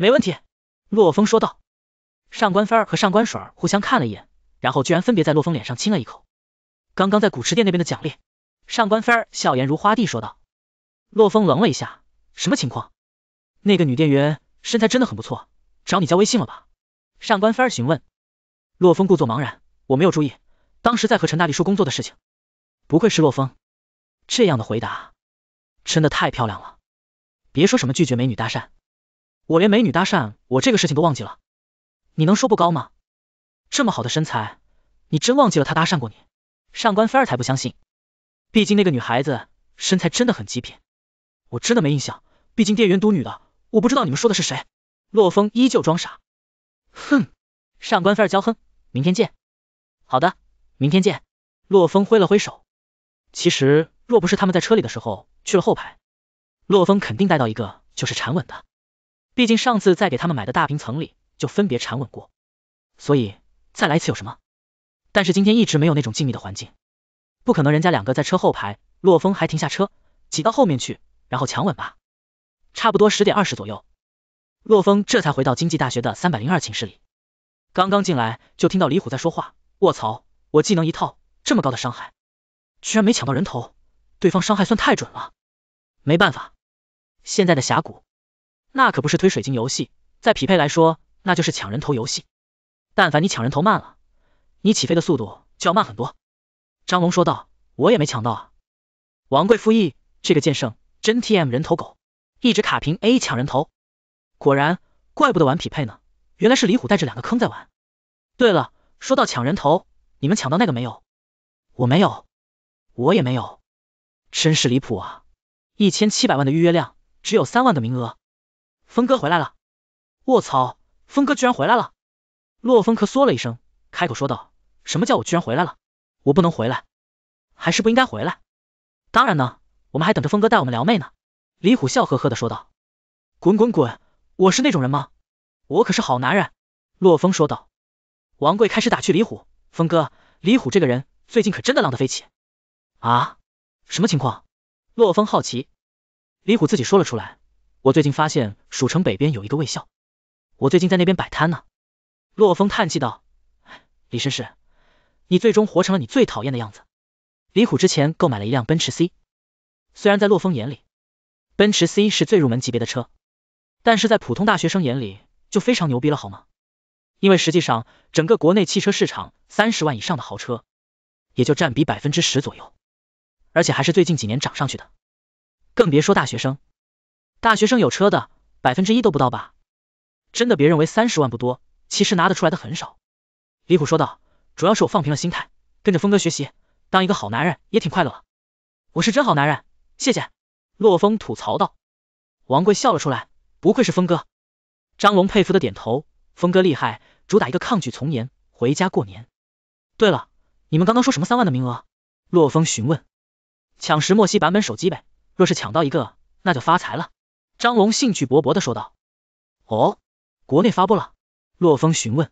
没问题，洛风说道。上官芬儿和上官水儿互相看了一眼，然后居然分别在洛风脸上亲了一口。刚刚在古驰店那边的奖励，上官芬儿笑颜如花地说道。洛风愣了一下，什么情况？那个女店员身材真的很不错，找你加微信了吧？上官芬儿询问。洛风故作茫然，我没有注意，当时在和陈大力说工作的事情。不愧是洛风，这样的回答真的太漂亮了，别说什么拒绝美女搭讪。我连美女搭讪，我这个事情都忘记了，你能说不高吗？这么好的身材，你真忘记了她搭讪过你？上官菲儿才不相信，毕竟那个女孩子身材真的很极品，我真的没印象，毕竟店员都女的，我不知道你们说的是谁。洛风依旧装傻，哼，上官菲儿娇哼，明天见，好的，明天见。洛风挥了挥手，其实若不是他们在车里的时候去了后排，洛风肯定带到一个就是沉稳的。毕竟上次在给他们买的大平层里就分别缠吻过，所以再来一次有什么？但是今天一直没有那种静谧的环境，不可能人家两个在车后排，洛风还停下车挤到后面去，然后强吻吧。差不多十点二十左右，洛风这才回到经济大学的三百零二寝室里。刚刚进来就听到李虎在说话，卧槽！我技能一套，这么高的伤害，居然没抢到人头，对方伤害算太准了。没办法，现在的峡谷。那可不是推水晶游戏，在匹配来说，那就是抢人头游戏。但凡你抢人头慢了，你起飞的速度就要慢很多。张龙说道：“我也没抢到啊。”王贵附议：“这个剑圣真 TM 人头狗，一直卡屏 A 抢人头。果然，怪不得玩匹配呢，原来是李虎带着两个坑在玩。对了，说到抢人头，你们抢到那个没有？我没有，我也没有，真是离谱啊！一千七百万的预约量，只有三万个名额。”峰哥回来了！卧槽，峰哥居然回来了！洛风咳嗽了一声，开口说道：“什么叫我居然回来了？我不能回来，还是不应该回来？当然呢，我们还等着峰哥带我们撩妹呢。”李虎笑呵呵的说道：“滚滚滚，我是那种人吗？我可是好男人。”洛风说道。王贵开始打趣李虎：“峰哥，李虎这个人最近可真的浪得飞起啊！什么情况？”洛风好奇，李虎自己说了出来。我最近发现蜀城北边有一个卫校，我最近在那边摆摊呢。洛风叹气道：“李绅士，你最终活成了你最讨厌的样子。”李虎之前购买了一辆奔驰 C，虽然在洛风眼里，奔驰 C 是最入门级别的车，但是在普通大学生眼里就非常牛逼了，好吗？因为实际上，整个国内汽车市场三十万以上的豪车也就占比百分之十左右，而且还是最近几年涨上去的，更别说大学生。大学生有车的百分之一都不到吧？真的别认为三十万不多，其实拿得出来的很少。李虎说道，主要是我放平了心态，跟着峰哥学习，当一个好男人也挺快乐我是真好男人，谢谢。洛风吐槽道。王贵笑了出来，不愧是峰哥。张龙佩服的点头，峰哥厉害，主打一个抗拒从严，回家过年。对了，你们刚刚说什么三万的名额？洛风询问。抢石墨烯版本手机呗，若是抢到一个，那就发财了。张龙兴趣勃勃的说道：“哦，国内发布了？”洛风询问：“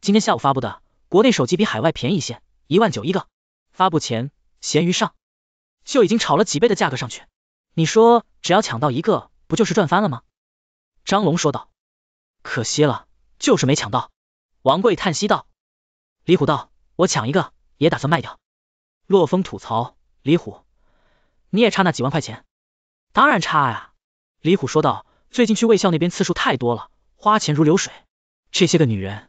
今天下午发布的，国内手机比海外便宜一些，一万九一个。发布前，闲鱼上就已经炒了几倍的价格上去，你说只要抢到一个，不就是赚翻了吗？”张龙说道：“可惜了，就是没抢到。”王贵叹息道：“李虎道，我抢一个，也打算卖掉。”洛风吐槽：“李虎，你也差那几万块钱？当然差呀。”李虎说道：“最近去卫校那边次数太多了，花钱如流水。这些个女人，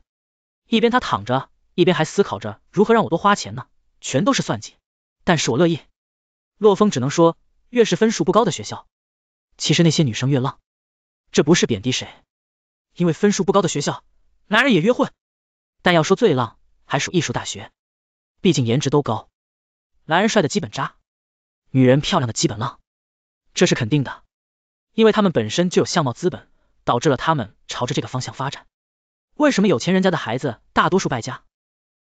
一边他躺着，一边还思考着如何让我多花钱呢，全都是算计。但是我乐意。”洛风只能说，越是分数不高的学校，其实那些女生越浪。这不是贬低谁，因为分数不高的学校，男人也约会。但要说最浪，还属艺术大学，毕竟颜值都高，男人帅的基本渣，女人漂亮的基本浪，这是肯定的。因为他们本身就有相貌资本，导致了他们朝着这个方向发展。为什么有钱人家的孩子大多数败家？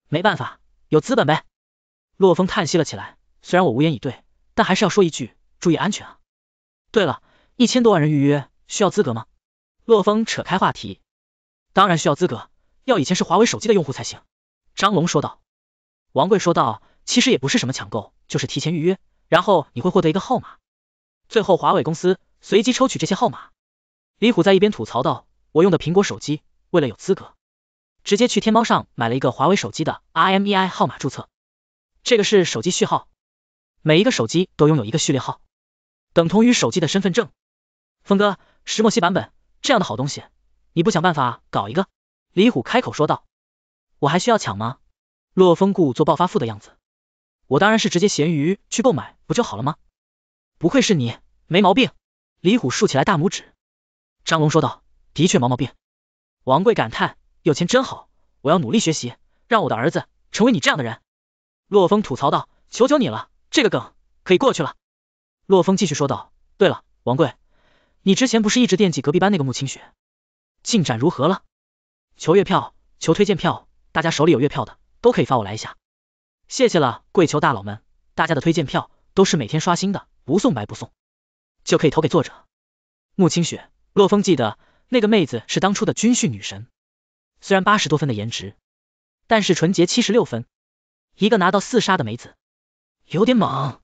没办法，有资本呗。洛风叹息了起来，虽然我无言以对，但还是要说一句，注意安全啊。对了，一千多万人预约，需要资格吗？洛风扯开话题，当然需要资格，要以前是华为手机的用户才行。张龙说道。王贵说道，其实也不是什么抢购，就是提前预约，然后你会获得一个号码，最后华为公司。随机抽取这些号码，李虎在一边吐槽道：“我用的苹果手机，为了有资格，直接去天猫上买了一个华为手机的 IMEI 号码注册，这个是手机序号，每一个手机都拥有一个序列号，等同于手机的身份证。”峰哥，石墨烯版本这样的好东西，你不想办法搞一个？李虎开口说道：“我还需要抢吗？”洛风故作暴发富的样子，我当然是直接闲鱼去购买不就好了吗？不愧是你，没毛病。李虎竖起来大拇指，张龙说道：“的确毛毛病。”王贵感叹：“有钱真好，我要努力学习，让我的儿子成为你这样的人。”洛风吐槽道：“求求你了，这个梗可以过去了。”洛风继续说道：“对了，王贵，你之前不是一直惦记隔壁班那个慕清雪，进展如何了？求月票，求推荐票，大家手里有月票的都可以发我来一下，谢谢了，跪求大佬们，大家的推荐票都是每天刷新的，不送白不送。”就可以投给作者穆清雪。洛风记得那个妹子是当初的军训女神，虽然八十多分的颜值，但是纯洁七十六分，一个拿到四杀的美子，有点猛。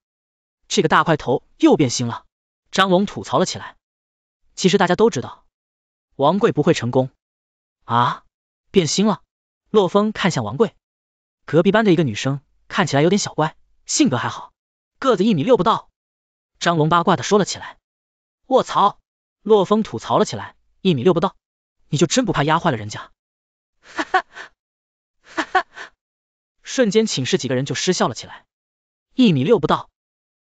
这个大块头又变心了，张龙吐槽了起来。其实大家都知道，王贵不会成功。啊，变心了？洛风看向王贵，隔壁班的一个女生，看起来有点小乖，性格还好，个子一米六不到。张龙八卦的说了起来，卧槽！洛风吐槽了起来，一米六不到，你就真不怕压坏了人家？哈哈，哈哈，瞬间寝室几个人就失笑了起来。一米六不到，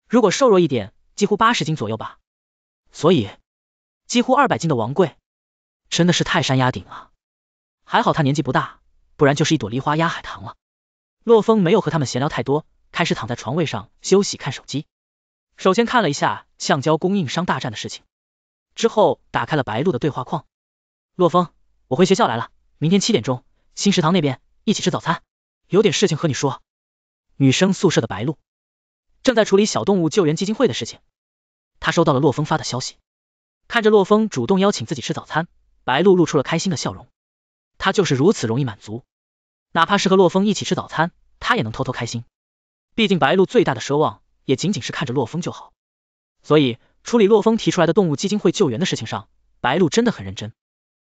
如果瘦弱一点，几乎八十斤左右吧。所以，几乎二百斤的王贵，真的是泰山压顶啊！还好他年纪不大，不然就是一朵梨花压海棠了。洛风没有和他们闲聊太多，开始躺在床位上休息看手机。首先看了一下橡胶供应商大战的事情，之后打开了白露的对话框。洛风，我回学校来了，明天七点钟新食堂那边一起吃早餐，有点事情和你说。女生宿舍的白露正在处理小动物救援基金会的事情，她收到了洛风发的消息，看着洛风主动邀请自己吃早餐，白露露出了开心的笑容。她就是如此容易满足，哪怕是和洛风一起吃早餐，她也能偷偷开心。毕竟白露最大的奢望。也仅仅是看着洛风就好，所以处理洛风提出来的动物基金会救援的事情上，白鹿真的很认真。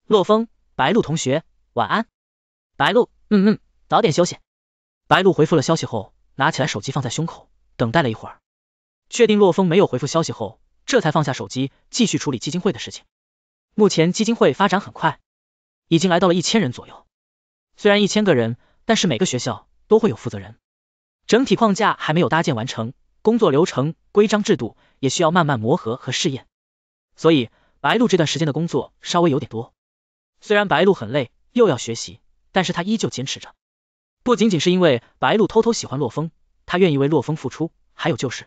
洛风，白鹿同学，晚安。白鹿，嗯嗯，早点休息。白鹿回复了消息后，拿起来手机放在胸口，等待了一会儿，确定洛风没有回复消息后，这才放下手机继续处理基金会的事情。目前基金会发展很快，已经来到了一千人左右。虽然一千个人，但是每个学校都会有负责人，整体框架还没有搭建完成。工作流程、规章制度也需要慢慢磨合和试验，所以白露这段时间的工作稍微有点多。虽然白露很累，又要学习，但是她依旧坚持着。不仅仅是因为白露偷偷喜欢洛风，她愿意为洛风付出，还有就是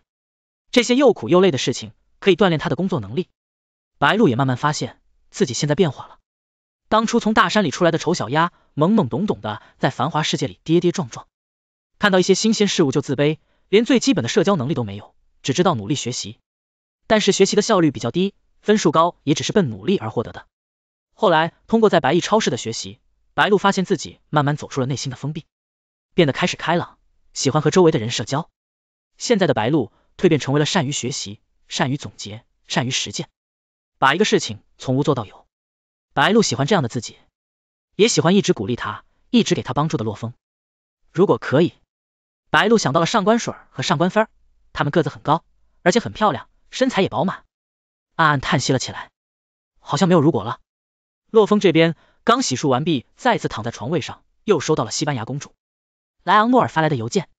这些又苦又累的事情可以锻炼她的工作能力。白露也慢慢发现自己现在变化了，当初从大山里出来的丑小鸭，懵懵懂懂的在繁华世界里跌跌撞撞，看到一些新鲜事物就自卑。连最基本的社交能力都没有，只知道努力学习，但是学习的效率比较低，分数高也只是奔努力而获得的。后来通过在白翼超市的学习，白露发现自己慢慢走出了内心的封闭，变得开始开朗，喜欢和周围的人社交。现在的白露蜕变成为了善于学习、善于总结、善于实践，把一个事情从无做到有。白露喜欢这样的自己，也喜欢一直鼓励他、一直给他帮助的洛风。如果可以。白露想到了上官水儿和上官芬儿，他们个子很高，而且很漂亮，身材也饱满，暗暗叹息了起来，好像没有如果了。洛风这边刚洗漱完毕，再次躺在床位上，又收到了西班牙公主莱昂诺尔发来的邮件。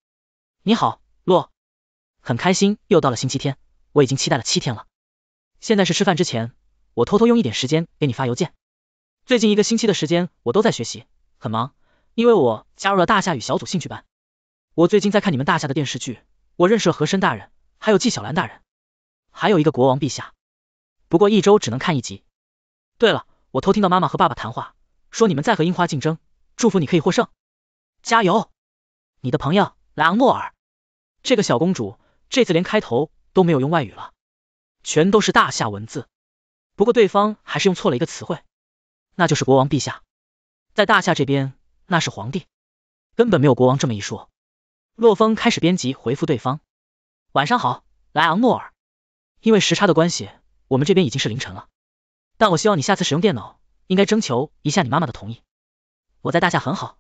你好，洛，很开心又到了星期天，我已经期待了七天了。现在是吃饭之前，我偷偷用一点时间给你发邮件。最近一个星期的时间我都在学习，很忙，因为我加入了大夏语小组兴趣班。我最近在看你们大夏的电视剧，我认识了和珅大人，还有纪晓岚大人，还有一个国王陛下。不过一周只能看一集。对了，我偷听到妈妈和爸爸谈话，说你们在和樱花竞争，祝福你可以获胜，加油！你的朋友莱昂诺尔，这个小公主这次连开头都没有用外语了，全都是大夏文字。不过对方还是用错了一个词汇，那就是国王陛下，在大夏这边那是皇帝，根本没有国王这么一说。洛风开始编辑回复对方，晚上好，莱昂诺尔。因为时差的关系，我们这边已经是凌晨了。但我希望你下次使用电脑，应该征求一下你妈妈的同意。我在大夏很好，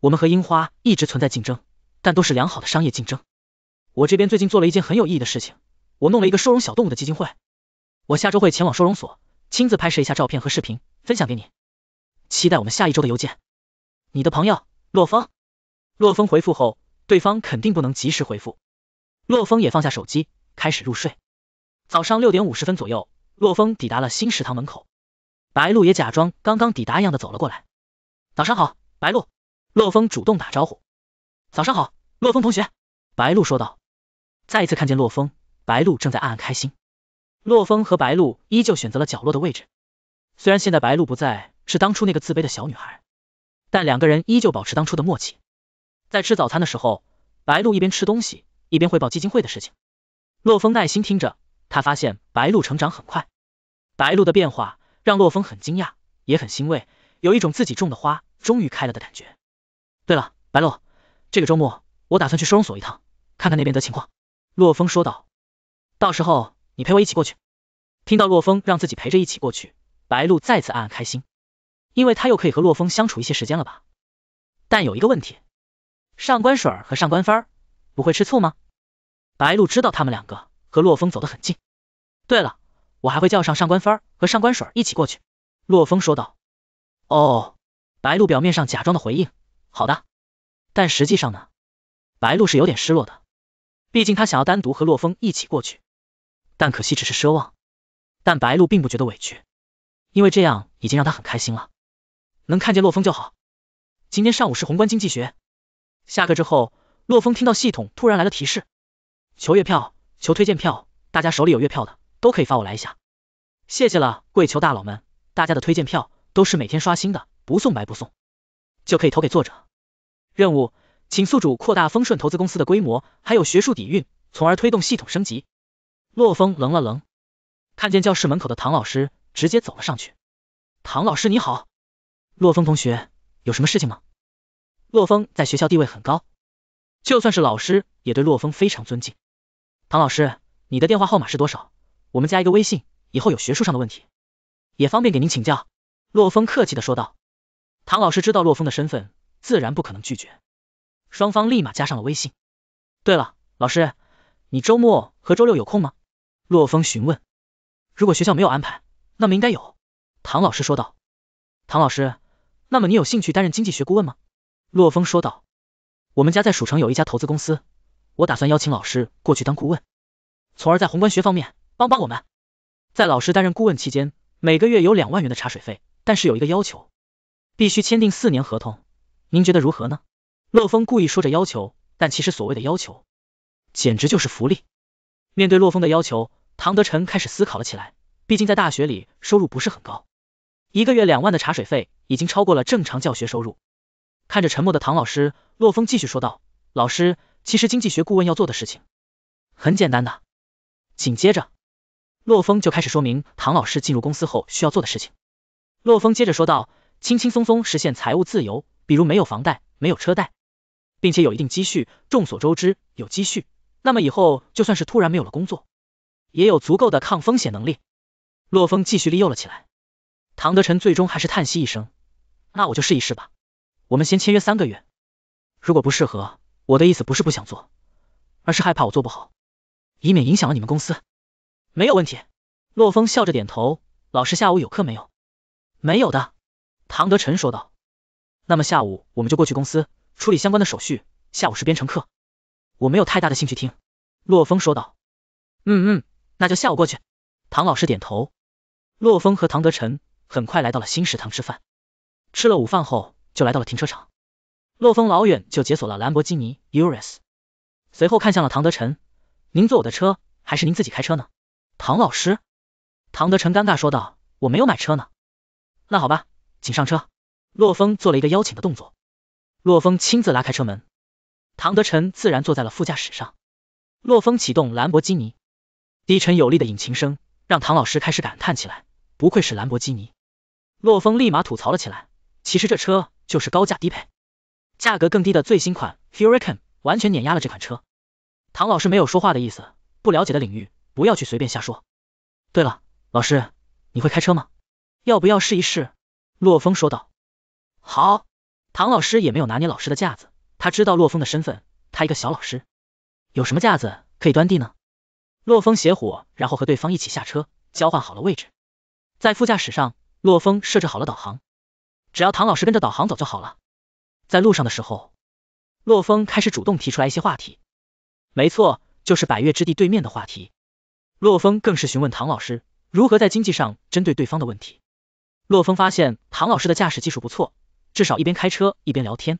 我们和樱花一直存在竞争，但都是良好的商业竞争。我这边最近做了一件很有意义的事情，我弄了一个收容小动物的基金会。我下周会前往收容所，亲自拍摄一下照片和视频，分享给你。期待我们下一周的邮件。你的朋友，洛风。洛风回复后。对方肯定不能及时回复，洛风也放下手机，开始入睡。早上六点五十分左右，洛风抵达了新食堂门口，白露也假装刚刚抵达一样的走了过来。早上好，白露。洛风主动打招呼。早上好，洛风同学。白露说道。再一次看见洛风，白露正在暗暗开心。洛风和白露依旧选择了角落的位置，虽然现在白露不再是当初那个自卑的小女孩，但两个人依旧保持当初的默契。在吃早餐的时候，白露一边吃东西一边汇报基金会的事情。洛风耐心听着，他发现白露成长很快，白露的变化让洛风很惊讶，也很欣慰，有一种自己种的花终于开了的感觉。对了，白露，这个周末我打算去收容所一趟，看看那边的情况。洛风说道，到时候你陪我一起过去。听到洛风让自己陪着一起过去，白露再次暗暗开心，因为他又可以和洛风相处一些时间了吧。但有一个问题。上官水儿和上官帆儿不会吃醋吗？白露知道他们两个和洛风走得很近。对了，我还会叫上上官帆儿和上官水儿一起过去。洛风说道。哦，白露表面上假装的回应，好的。但实际上呢，白露是有点失落的，毕竟他想要单独和洛风一起过去，但可惜只是奢望。但白露并不觉得委屈，因为这样已经让他很开心了，能看见洛风就好。今天上午是宏观经济学。下课之后，洛风听到系统突然来了提示，求月票，求推荐票，大家手里有月票的都可以发我来一下，谢谢了，跪求大佬们，大家的推荐票都是每天刷新的，不送白不送，就可以投给作者。任务，请宿主扩大丰顺投资公司的规模，还有学术底蕴，从而推动系统升级。洛风愣了愣，看见教室门口的唐老师，直接走了上去。唐老师你好，洛风同学，有什么事情吗？洛风在学校地位很高，就算是老师也对洛风非常尊敬。唐老师，你的电话号码是多少？我们加一个微信，以后有学术上的问题，也方便给您请教。洛风客气的说道。唐老师知道洛风的身份，自然不可能拒绝。双方立马加上了微信。对了，老师，你周末和周六有空吗？洛风询问。如果学校没有安排，那么应该有。唐老师说道。唐老师，那么你有兴趣担任经济学顾问吗？洛风说道：“我们家在蜀城有一家投资公司，我打算邀请老师过去当顾问，从而在宏观学方面帮帮我们。在老师担任顾问期间，每个月有两万元的茶水费，但是有一个要求，必须签订四年合同。您觉得如何呢？”洛风故意说着要求，但其实所谓的要求，简直就是福利。面对洛风的要求，唐德臣开始思考了起来。毕竟在大学里收入不是很高，一个月两万的茶水费已经超过了正常教学收入。看着沉默的唐老师，洛风继续说道：“老师，其实经济学顾问要做的事情很简单的。”紧接着，洛风就开始说明唐老师进入公司后需要做的事情。洛风接着说道：“轻轻松松实现财务自由，比如没有房贷，没有车贷，并且有一定积蓄。众所周知，有积蓄，那么以后就算是突然没有了工作，也有足够的抗风险能力。”洛风继续利诱了起来。唐德臣最终还是叹息一声：“那我就试一试吧。”我们先签约三个月，如果不适合，我的意思不是不想做，而是害怕我做不好，以免影响了你们公司。没有问题。洛风笑着点头。老师下午有课没有？没有的。唐德臣说道。那么下午我们就过去公司处理相关的手续。下午是编程课，我没有太大的兴趣听。洛风说道。嗯嗯，那就下午过去。唐老师点头。洛风和唐德臣很快来到了新食堂吃饭。吃了午饭后。就来到了停车场，洛风老远就解锁了兰博基尼 Urus，随后看向了唐德臣，您坐我的车，还是您自己开车呢？唐老师，唐德臣尴尬说道，我没有买车呢。那好吧，请上车。洛风做了一个邀请的动作，洛风亲自拉开车门，唐德臣自然坐在了副驾驶上，洛风启动兰博基尼，低沉有力的引擎声让唐老师开始感叹起来，不愧是兰博基尼。洛风立马吐槽了起来，其实这车。就是高价低配，价格更低的最新款 f u r i c a n 完全碾压了这款车。唐老师没有说话的意思，不了解的领域不要去随便瞎说。对了，老师，你会开车吗？要不要试一试？洛风说道。好，唐老师也没有拿捏老师的架子，他知道洛风的身份，他一个小老师，有什么架子可以端地呢？洛风携火，然后和对方一起下车，交换好了位置，在副驾驶上，洛风设置好了导航。只要唐老师跟着导航走就好了。在路上的时候，洛风开始主动提出来一些话题，没错，就是百越之地对面的话题。洛风更是询问唐老师如何在经济上针对对方的问题。洛风发现唐老师的驾驶技术不错，至少一边开车一边聊天，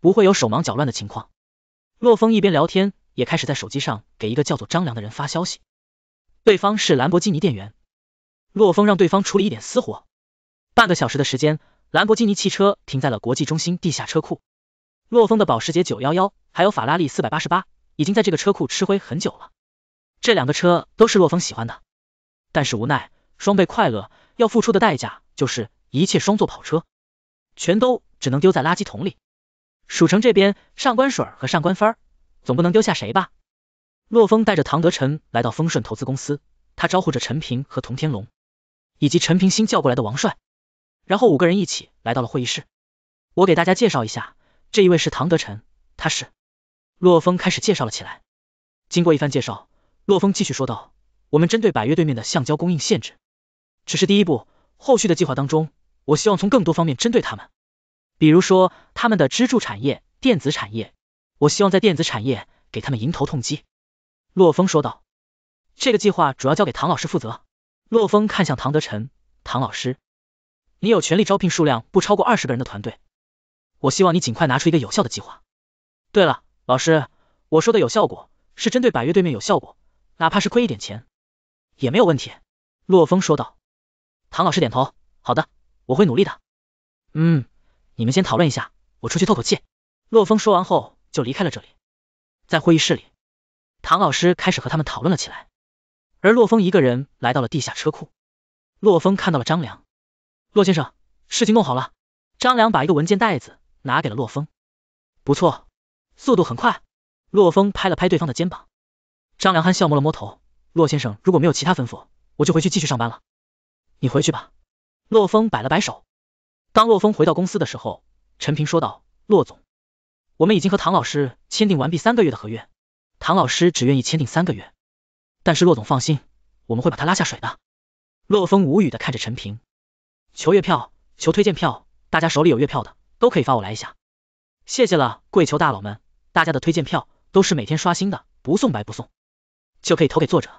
不会有手忙脚乱的情况。洛风一边聊天，也开始在手机上给一个叫做张良的人发消息，对方是兰博基尼店员，洛风让对方处理一点私活，半个小时的时间。兰博基尼汽车停在了国际中心地下车库，洛风的保时捷九1 1还有法拉利四百八十八，已经在这个车库吃灰很久了。这两个车都是洛风喜欢的，但是无奈双倍快乐要付出的代价就是一切双座跑车全都只能丢在垃圾桶里。蜀城这边上官水和上官帆总不能丢下谁吧？洛风带着唐德臣来到丰顺投资公司，他招呼着陈平和童天龙，以及陈平新叫过来的王帅。然后五个人一起来到了会议室，我给大家介绍一下，这一位是唐德臣，他是洛风开始介绍了起来。经过一番介绍，洛风继续说道：“我们针对百越对面的橡胶供应限制，只是第一步，后续的计划当中，我希望从更多方面针对他们，比如说他们的支柱产业电子产业，我希望在电子产业给他们迎头痛击。”洛风说道：“这个计划主要交给唐老师负责。”洛风看向唐德臣，唐老师。你有权利招聘数量不超过二十个人的团队，我希望你尽快拿出一个有效的计划。对了，老师，我说的有效果是针对百越对面有效果，哪怕是亏一点钱也没有问题。”洛风说道。唐老师点头，好的，我会努力的。嗯，你们先讨论一下，我出去透口气。”洛风说完后就离开了这里。在会议室里，唐老师开始和他们讨论了起来，而洛风一个人来到了地下车库。洛风看到了张良。洛先生，事情弄好了。张良把一个文件袋子拿给了洛风。不错，速度很快。洛风拍了拍对方的肩膀。张良憨笑，摸了摸头。洛先生如果没有其他吩咐，我就回去继续上班了。你回去吧。洛风摆了摆手。当洛风回到公司的时候，陈平说道：“洛总，我们已经和唐老师签订完毕三个月的合约。唐老师只愿意签订三个月，但是洛总放心，我们会把他拉下水的。”洛风无语的看着陈平。求月票，求推荐票，大家手里有月票的都可以发我来一下，谢谢了跪求大佬们，大家的推荐票都是每天刷新的，不送白不送，就可以投给作者。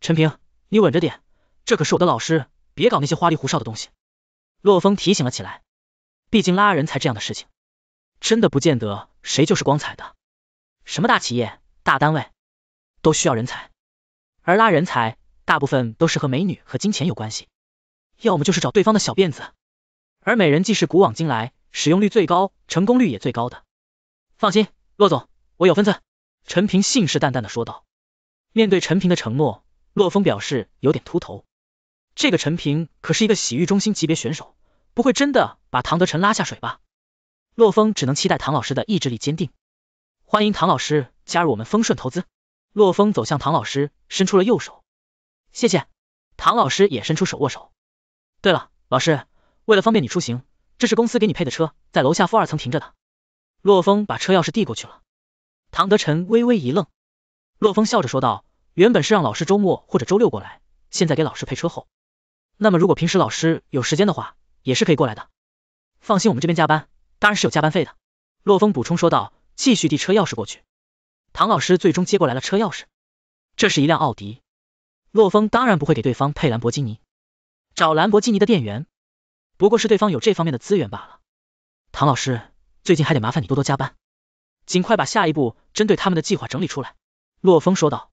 陈平，你稳着点，这可是我的老师，别搞那些花里胡哨的东西。洛风提醒了起来，毕竟拉人才这样的事情，真的不见得谁就是光彩的，什么大企业、大单位都需要人才，而拉人才大部分都是和美女和金钱有关系。要么就是找对方的小辫子，而美人计是古往今来使用率最高、成功率也最高的。放心，骆总，我有分寸。”陈平信誓旦旦的说道。面对陈平的承诺，骆峰表示有点秃头。这个陈平可是一个洗浴中心级别选手，不会真的把唐德臣拉下水吧？骆峰只能期待唐老师的意志力坚定。欢迎唐老师加入我们丰顺投资。骆峰走向唐老师，伸出了右手。谢谢，唐老师也伸出手握手。对了，老师，为了方便你出行，这是公司给你配的车，在楼下负二层停着的。洛风把车钥匙递过去了，唐德臣微微一愣，洛风笑着说道，原本是让老师周末或者周六过来，现在给老师配车后，那么如果平时老师有时间的话，也是可以过来的。放心，我们这边加班，当然是有加班费的。洛风补充说道，继续递车钥匙过去，唐老师最终接过来了车钥匙，这是一辆奥迪，洛风当然不会给对方配兰博基尼。找兰博基尼的店员，不过是对方有这方面的资源罢了。唐老师，最近还得麻烦你多多加班，尽快把下一步针对他们的计划整理出来。洛风说道。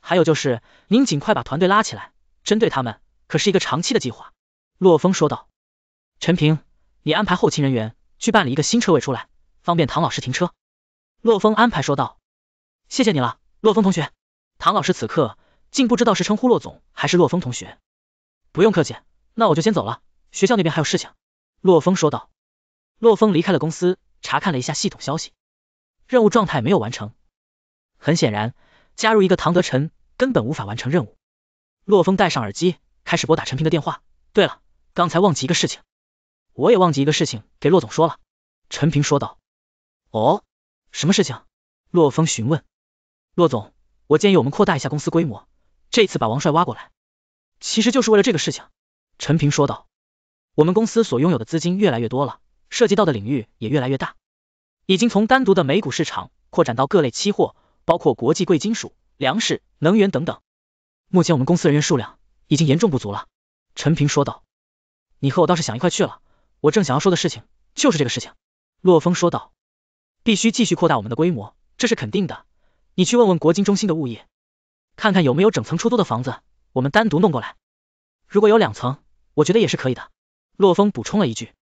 还有就是，您尽快把团队拉起来，针对他们，可是一个长期的计划。洛风说道。陈平，你安排后勤人员去办理一个新车位出来，方便唐老师停车。洛风安排说道。谢谢你了，洛风同学。唐老师此刻竟不知道是称呼洛总还是洛风同学。不用客气，那我就先走了，学校那边还有事情。”洛风说道。洛风离开了公司，查看了一下系统消息，任务状态没有完成。很显然，加入一个唐德臣根本无法完成任务。洛风戴上耳机，开始拨打陈平的电话。对了，刚才忘记一个事情，我也忘记一个事情给洛总说了。”陈平说道。“哦，什么事情？”洛风询问。“洛总，我建议我们扩大一下公司规模，这次把王帅挖过来。”其实就是为了这个事情，陈平说道。我们公司所拥有的资金越来越多了，涉及到的领域也越来越大，已经从单独的美股市场扩展到各类期货，包括国际贵金属、粮食、能源等等。目前我们公司人员数量已经严重不足了，陈平说道。你和我倒是想一块去了，我正想要说的事情就是这个事情，洛风说道。必须继续扩大我们的规模，这是肯定的。你去问问国金中心的物业，看看有没有整层出租的房子。我们单独弄过来，如果有两层，我觉得也是可以的。洛风补充了一句。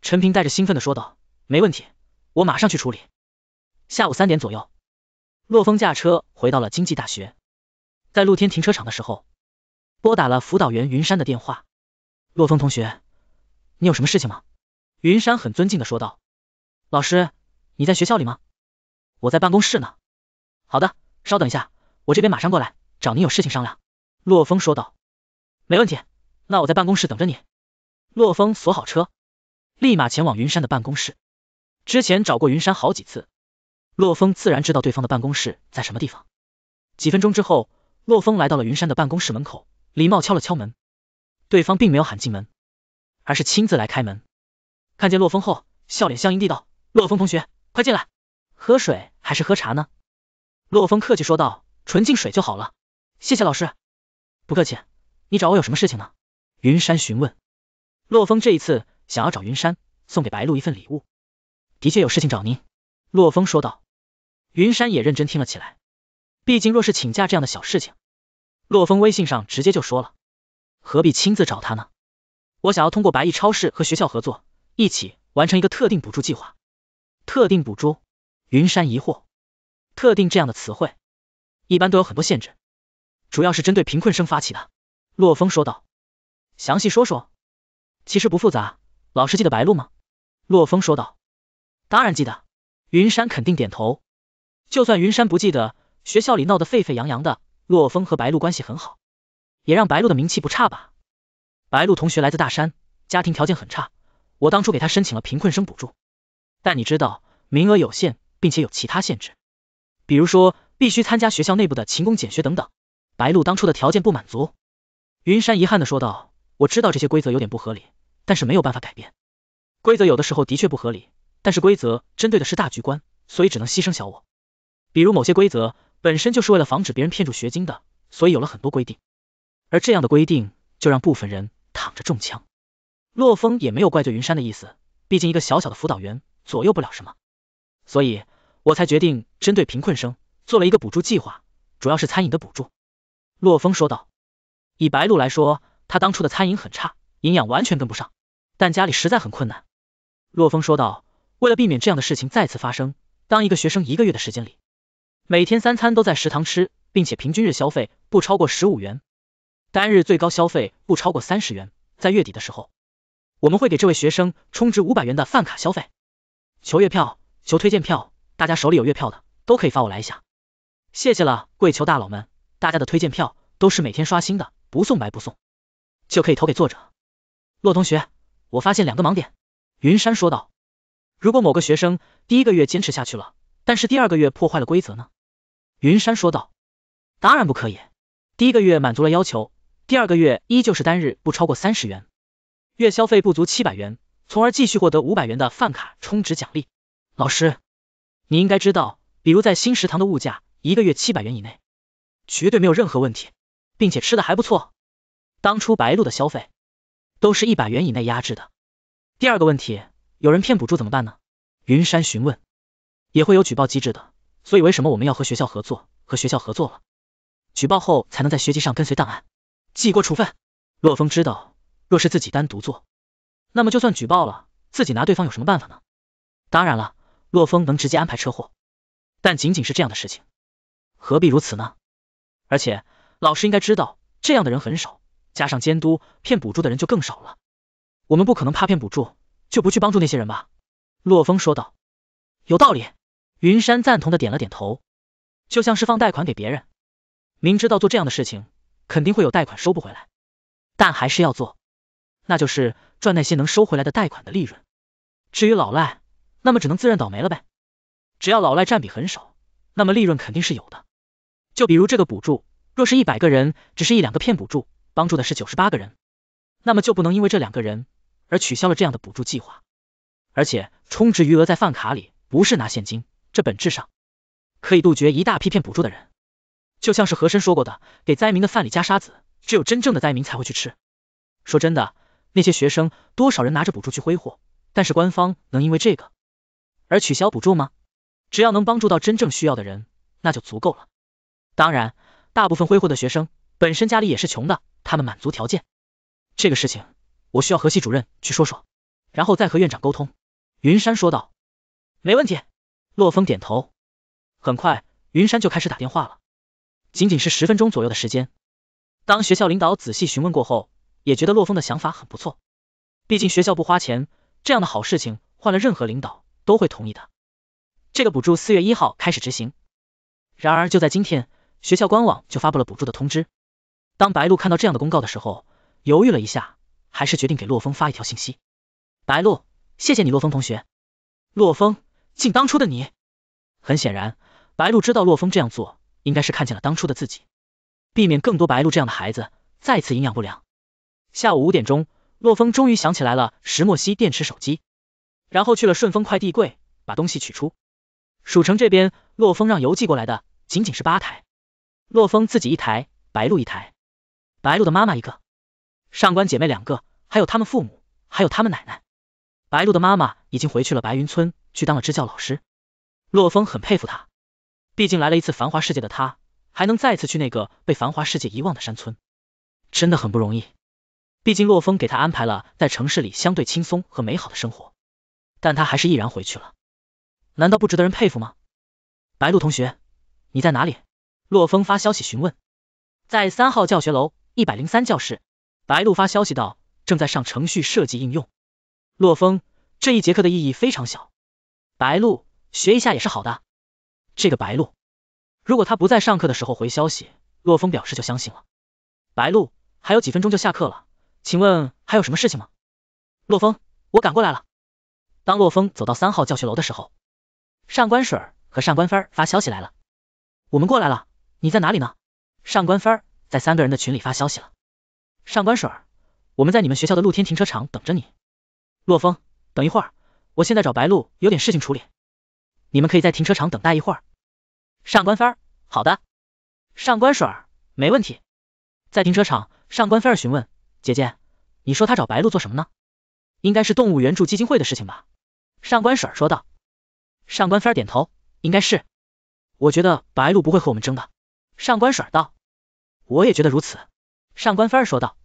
陈平带着兴奋的说道：“没问题，我马上去处理。”下午三点左右，洛风驾车回到了经济大学，在露天停车场的时候，拨打了辅导员云山的电话。“洛风同学，你有什么事情吗？”云山很尊敬的说道。“老师，你在学校里吗？我在办公室呢。”“好的，稍等一下，我这边马上过来，找您有事情商量。”洛风说道：“没问题，那我在办公室等着你。”洛风锁好车，立马前往云山的办公室。之前找过云山好几次，洛风自然知道对方的办公室在什么地方。几分钟之后，洛风来到了云山的办公室门口，礼貌敲了敲门。对方并没有喊进门，而是亲自来开门。看见洛风后，笑脸相迎地道：“洛风同学，快进来，喝水还是喝茶呢？”洛风客气说道：“纯净水就好了，谢谢老师。”不客气，你找我有什么事情呢？云山询问。洛风这一次想要找云山，送给白露一份礼物，的确有事情找您。洛风说道。云山也认真听了起来，毕竟若是请假这样的小事情，洛风微信上直接就说了，何必亲自找他呢？我想要通过白毅超市和学校合作，一起完成一个特定补助计划。特定补助？云山疑惑，特定这样的词汇，一般都有很多限制。主要是针对贫困生发起的，洛风说道。详细说说，其实不复杂。老师记得白鹿吗？洛风说道。当然记得，云山肯定点头。就算云山不记得，学校里闹得沸沸扬扬的，洛风和白鹿关系很好，也让白鹿的名气不差吧。白鹿同学来自大山，家庭条件很差，我当初给他申请了贫困生补助，但你知道，名额有限，并且有其他限制，比如说必须参加学校内部的勤工俭学等等。白露当初的条件不满足，云山遗憾的说道：“我知道这些规则有点不合理，但是没有办法改变。规则有的时候的确不合理，但是规则针对的是大局观，所以只能牺牲小我。比如某些规则本身就是为了防止别人骗住学金的，所以有了很多规定，而这样的规定就让部分人躺着中枪。”洛风也没有怪罪云山的意思，毕竟一个小小的辅导员左右不了什么，所以我才决定针对贫困生做了一个补助计划，主要是餐饮的补助。洛风说道：“以白露来说，他当初的餐饮很差，营养完全跟不上，但家里实在很困难。”洛风说道：“为了避免这样的事情再次发生，当一个学生一个月的时间里，每天三餐都在食堂吃，并且平均日消费不超过十五元，单日最高消费不超过三十元，在月底的时候，我们会给这位学生充值五百元的饭卡消费。求月票，求推荐票，大家手里有月票的都可以发我来一下，谢谢了，跪求大佬们。”大家的推荐票都是每天刷新的，不送白不送，就可以投给作者。洛同学，我发现两个盲点。云山说道：“如果某个学生第一个月坚持下去了，但是第二个月破坏了规则呢？”云山说道：“当然不可以，第一个月满足了要求，第二个月依旧是单日不超过三十元，月消费不足七百元，从而继续获得五百元的饭卡充值奖励。老师，你应该知道，比如在新食堂的物价一个月七百元以内。”绝对没有任何问题，并且吃的还不错。当初白鹿的消费都是一百元以内压制的。第二个问题，有人骗补助怎么办呢？云山询问，也会有举报机制的，所以为什么我们要和学校合作？和学校合作了，举报后才能在学籍上跟随档案记过处分。洛风知道，若是自己单独做，那么就算举报了，自己拿对方有什么办法呢？当然了，洛风能直接安排车祸，但仅仅是这样的事情，何必如此呢？而且老师应该知道，这样的人很少，加上监督骗补助的人就更少了。我们不可能怕骗补助就不去帮助那些人吧？洛风说道。有道理，云山赞同的点了点头。就像是放贷款给别人，明知道做这样的事情肯定会有贷款收不回来，但还是要做，那就是赚那些能收回来的贷款的利润。至于老赖，那么只能自认倒霉了呗。只要老赖占比很少，那么利润肯定是有的。就比如这个补助，若是一百个人，只是一两个骗补助，帮助的是九十八个人，那么就不能因为这两个人而取消了这样的补助计划。而且充值余额在饭卡里，不是拿现金，这本质上可以杜绝一大批骗补助的人。就像是和珅说过的，给灾民的饭里加沙子，只有真正的灾民才会去吃。说真的，那些学生多少人拿着补助去挥霍，但是官方能因为这个而取消补助吗？只要能帮助到真正需要的人，那就足够了。当然，大部分挥霍的学生本身家里也是穷的，他们满足条件。这个事情我需要和系主任去说说，然后再和院长沟通。”云山说道。没问题。洛风点头。很快，云山就开始打电话了。仅仅是十分钟左右的时间。当学校领导仔细询问过后，也觉得洛风的想法很不错。毕竟学校不花钱，这样的好事情，换了任何领导都会同意的。这个补助四月一号开始执行。然而就在今天。学校官网就发布了补助的通知。当白露看到这样的公告的时候，犹豫了一下，还是决定给洛风发一条信息。白露，谢谢你，洛风同学。洛风，敬当初的你。很显然，白露知道洛风这样做，应该是看见了当初的自己，避免更多白露这样的孩子再次营养不良。下午五点钟，洛风终于想起来了石墨烯电池手机，然后去了顺丰快递柜，把东西取出。蜀城这边，洛风让邮寄过来的仅仅是八台。洛风自己一台，白鹿一台，白鹿的妈妈一个，上官姐妹两个，还有他们父母，还有他们奶奶。白鹿的妈妈已经回去了白云村，去当了支教老师。洛风很佩服她，毕竟来了一次繁华世界的她，还能再次去那个被繁华世界遗忘的山村，真的很不容易。毕竟洛风给她安排了在城市里相对轻松和美好的生活，但他还是毅然回去了。难道不值得人佩服吗？白鹿同学，你在哪里？洛风发消息询问，在三号教学楼一百零三教室，白露发消息道，正在上程序设计应用。洛风，这一节课的意义非常小，白露学一下也是好的。这个白露，如果他不在上课的时候回消息，洛风表示就相信了。白露，还有几分钟就下课了，请问还有什么事情吗？洛风，我赶过来了。当洛风走到三号教学楼的时候，上官水和上官芬发消息来了，我们过来了。你在哪里呢？上官飞儿在三个人的群里发消息了。上官水儿，我们在你们学校的露天停车场等着你。洛风，等一会儿，我现在找白露有点事情处理，你们可以在停车场等待一会儿。上官飞儿，好的。上官水儿，没问题。在停车场，上官菲儿询问姐姐，你说他找白露做什么呢？应该是动物援助基金会的事情吧。上官水儿说道。上官飞儿点头，应该是。我觉得白露不会和我们争的。上官水道，我也觉得如此。上官芬儿说道。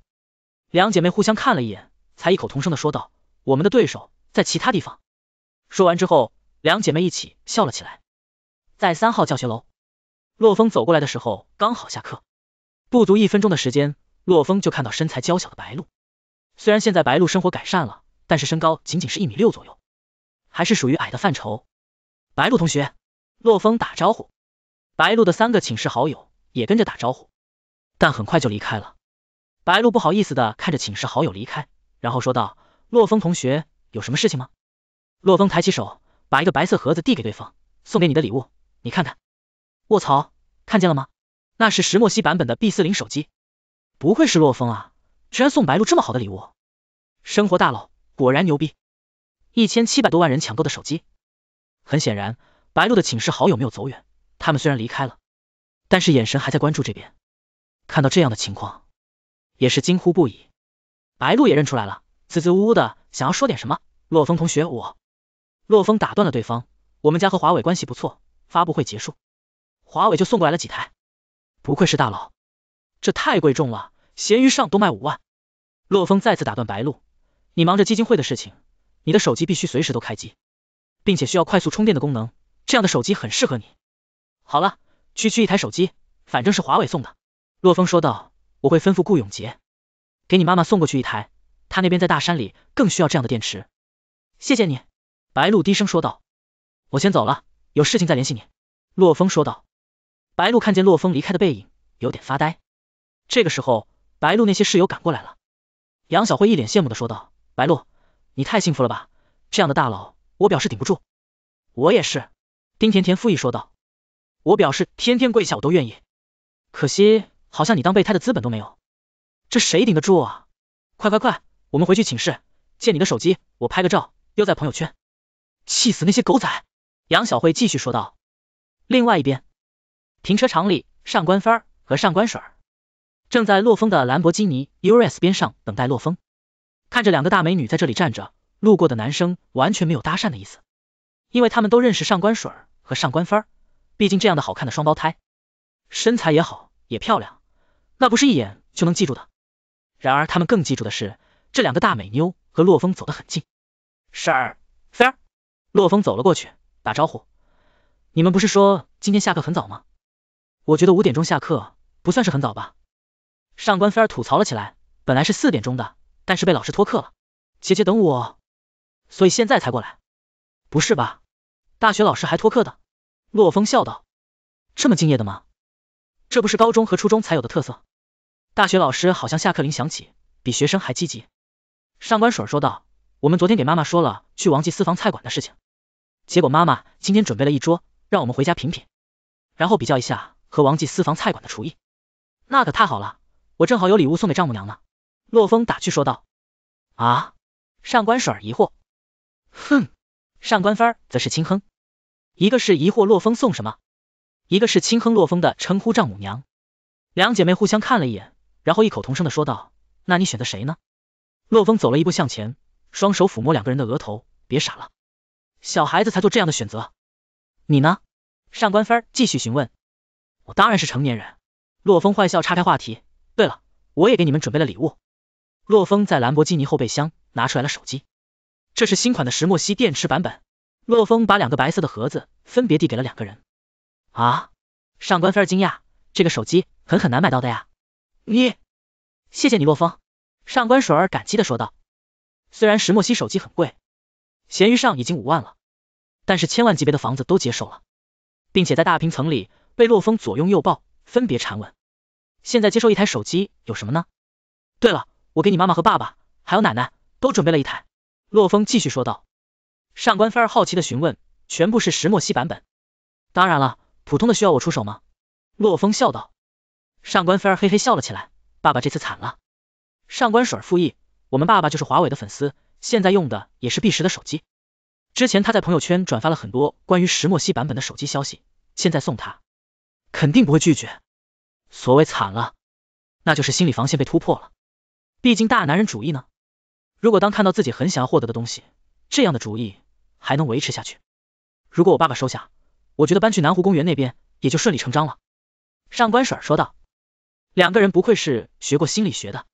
两姐妹互相看了一眼，才异口同声的说道，我们的对手在其他地方。说完之后，两姐妹一起笑了起来。在三号教学楼，洛风走过来的时候刚好下课，不足一分钟的时间，洛风就看到身材娇小的白鹿。虽然现在白鹿生活改善了，但是身高仅仅是一米六左右，还是属于矮的范畴。白鹿同学，洛风打招呼。白露的三个寝室好友也跟着打招呼，但很快就离开了。白露不好意思的看着寝室好友离开，然后说道：“洛风同学，有什么事情吗？”洛风抬起手，把一个白色盒子递给对方：“送给你的礼物，你看看。”卧槽，看见了吗？那是石墨烯版本的 B 四零手机，不愧是洛风啊，居然送白露这么好的礼物，生活大佬果然牛逼！一千七百多万人抢购的手机，很显然，白露的寝室好友没有走远。他们虽然离开了，但是眼神还在关注这边，看到这样的情况，也是惊呼不已。白露也认出来了，滋滋呜呜的想要说点什么。洛风同学，我，洛风打断了对方。我们家和华为关系不错，发布会结束，华为就送过来了几台。不愧是大佬，这太贵重了，闲鱼上都卖五万。洛风再次打断白露，你忙着基金会的事情，你的手机必须随时都开机，并且需要快速充电的功能，这样的手机很适合你。好了，区区一台手机，反正是华为送的。洛风说道，我会吩咐顾永杰给你妈妈送过去一台，他那边在大山里更需要这样的电池。谢谢你，白露低声说道。我先走了，有事情再联系你。洛风说道。白露看见洛风离开的背影，有点发呆。这个时候，白露那些室友赶过来了。杨小慧一脸羡慕的说道，白露，你太幸福了吧，这样的大佬，我表示顶不住。我也是。丁甜甜附议说道。我表示天天跪下我都愿意，可惜好像你当备胎的资本都没有，这谁顶得住啊！快快快，我们回去寝室借你的手机，我拍个照，丢在朋友圈，气死那些狗仔！杨小慧继续说道。另外一边，停车场里，上官芬和上官水儿正在洛风的兰博基尼 U r S 边上等待洛风。看着两个大美女在这里站着，路过的男生完全没有搭讪的意思，因为他们都认识上官水儿和上官芬儿。毕竟这样的好看的双胞胎，身材也好，也漂亮，那不是一眼就能记住的。然而他们更记住的是这两个大美妞和洛风走得很近。婶儿，菲儿，洛风走了过去打招呼。你们不是说今天下课很早吗？我觉得五点钟下课不算是很早吧。上官菲儿吐槽了起来，本来是四点钟的，但是被老师拖课了。姐姐等我，所以现在才过来。不是吧？大学老师还拖课的？洛风笑道：“这么敬业的吗？这不是高中和初中才有的特色，大学老师好像下课铃响起，比学生还积极。”上官水说道：“我们昨天给妈妈说了去王记私房菜馆的事情，结果妈妈今天准备了一桌，让我们回家品品，然后比较一下和王记私房菜馆的厨艺，那可太好了，我正好有礼物送给丈母娘呢。”洛风打趣说道。啊，上官水疑惑：“哼。”上官芬则是轻哼。一个是疑惑洛风送什么，一个是轻哼洛风的称呼丈母娘，两姐妹互相看了一眼，然后异口同声的说道：“那你选择谁呢？”洛风走了一步向前，双手抚摸两个人的额头，别傻了，小孩子才做这样的选择。你呢？上官芬继续询问。我当然是成年人。洛风坏笑，岔开话题。对了，我也给你们准备了礼物。洛风在兰博基尼后备箱拿出来了手机，这是新款的石墨烯电池版本。洛风把两个白色的盒子分别递给了两个人，啊！上官飞惊讶，这个手机很很难买到的呀，你谢谢你洛风，上官水儿感激的说道。虽然石墨烯手机很贵，闲鱼上已经五万了，但是千万级别的房子都接受了，并且在大平层里被洛风左拥右抱，分别缠吻。现在接受一台手机有什么呢？对了，我给你妈妈和爸爸，还有奶奶都准备了一台。洛风继续说道。上官菲儿好奇的询问：“全部是石墨烯版本？当然了，普通的需要我出手吗？”洛风笑道。上官菲儿嘿嘿笑了起来：“爸爸这次惨了。”上官水儿附议：“我们爸爸就是华为的粉丝，现在用的也是 B 十的手机。之前他在朋友圈转发了很多关于石墨烯版本的手机消息，现在送他，肯定不会拒绝。所谓惨了，那就是心理防线被突破了。毕竟大男人主义呢，如果当看到自己很想要获得的东西，这样的主意。”还能维持下去，如果我爸爸收下，我觉得搬去南湖公园那边也就顺理成章了。上官水儿说道，两个人不愧是学过心理学的，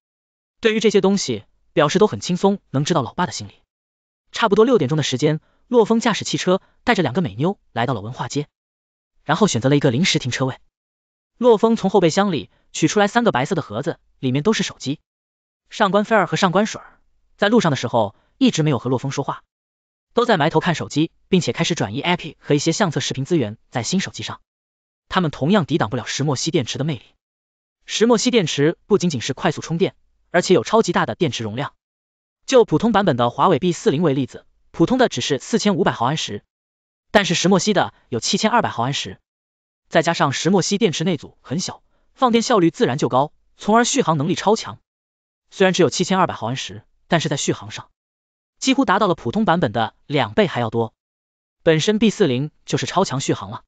对于这些东西表示都很轻松，能知道老爸的心理。差不多六点钟的时间，洛风驾驶汽车带着两个美妞来到了文化街，然后选择了一个临时停车位。洛风从后备箱里取出来三个白色的盒子，里面都是手机。上官菲儿和上官水儿在路上的时候一直没有和洛风说话。都在埋头看手机，并且开始转移 App 和一些相册、视频资源在新手机上。他们同样抵挡不了石墨烯电池的魅力。石墨烯电池不仅仅是快速充电，而且有超级大的电池容量。就普通版本的华为 B 四零为例子，普通的只是四千五百毫安时，但是石墨烯的有七千二百毫安时。再加上石墨烯电池内阻很小，放电效率自然就高，从而续航能力超强。虽然只有七千二百毫安时，但是在续航上。几乎达到了普通版本的两倍还要多，本身 B 四零就是超强续航了，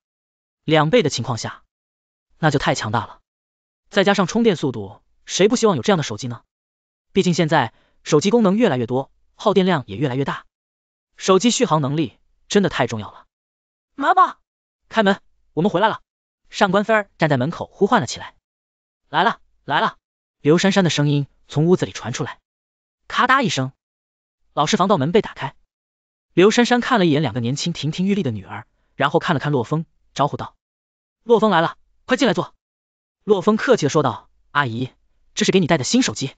两倍的情况下，那就太强大了。再加上充电速度，谁不希望有这样的手机呢？毕竟现在手机功能越来越多，耗电量也越来越大，手机续航能力真的太重要了。妈妈，开门，我们回来了。上官飞儿站在门口呼唤了起来。来了，来了。刘珊珊的声音从屋子里传出来。咔嗒一声。老式防盗门被打开，刘珊珊看了一眼两个年轻亭亭玉立的女儿，然后看了看洛风，招呼道：“洛风来了，快进来坐。”洛风客气的说道：“阿姨，这是给你带的新手机。”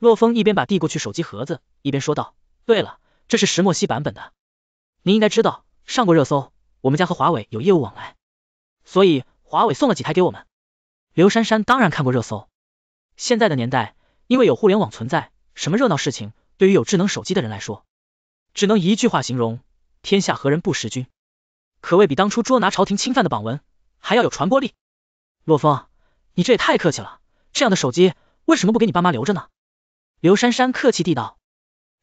洛风一边把递过去手机盒子，一边说道：“对了，这是石墨烯版本的，您应该知道上过热搜，我们家和华为有业务往来，所以华为送了几台给我们。”刘珊珊当然看过热搜，现在的年代，因为有互联网存在，什么热闹事情。对于有智能手机的人来说，只能一句话形容：天下何人不识君，可谓比当初捉拿朝廷侵犯的榜文还要有传播力。洛风，你这也太客气了，这样的手机为什么不给你爸妈留着呢？刘珊珊客气地道。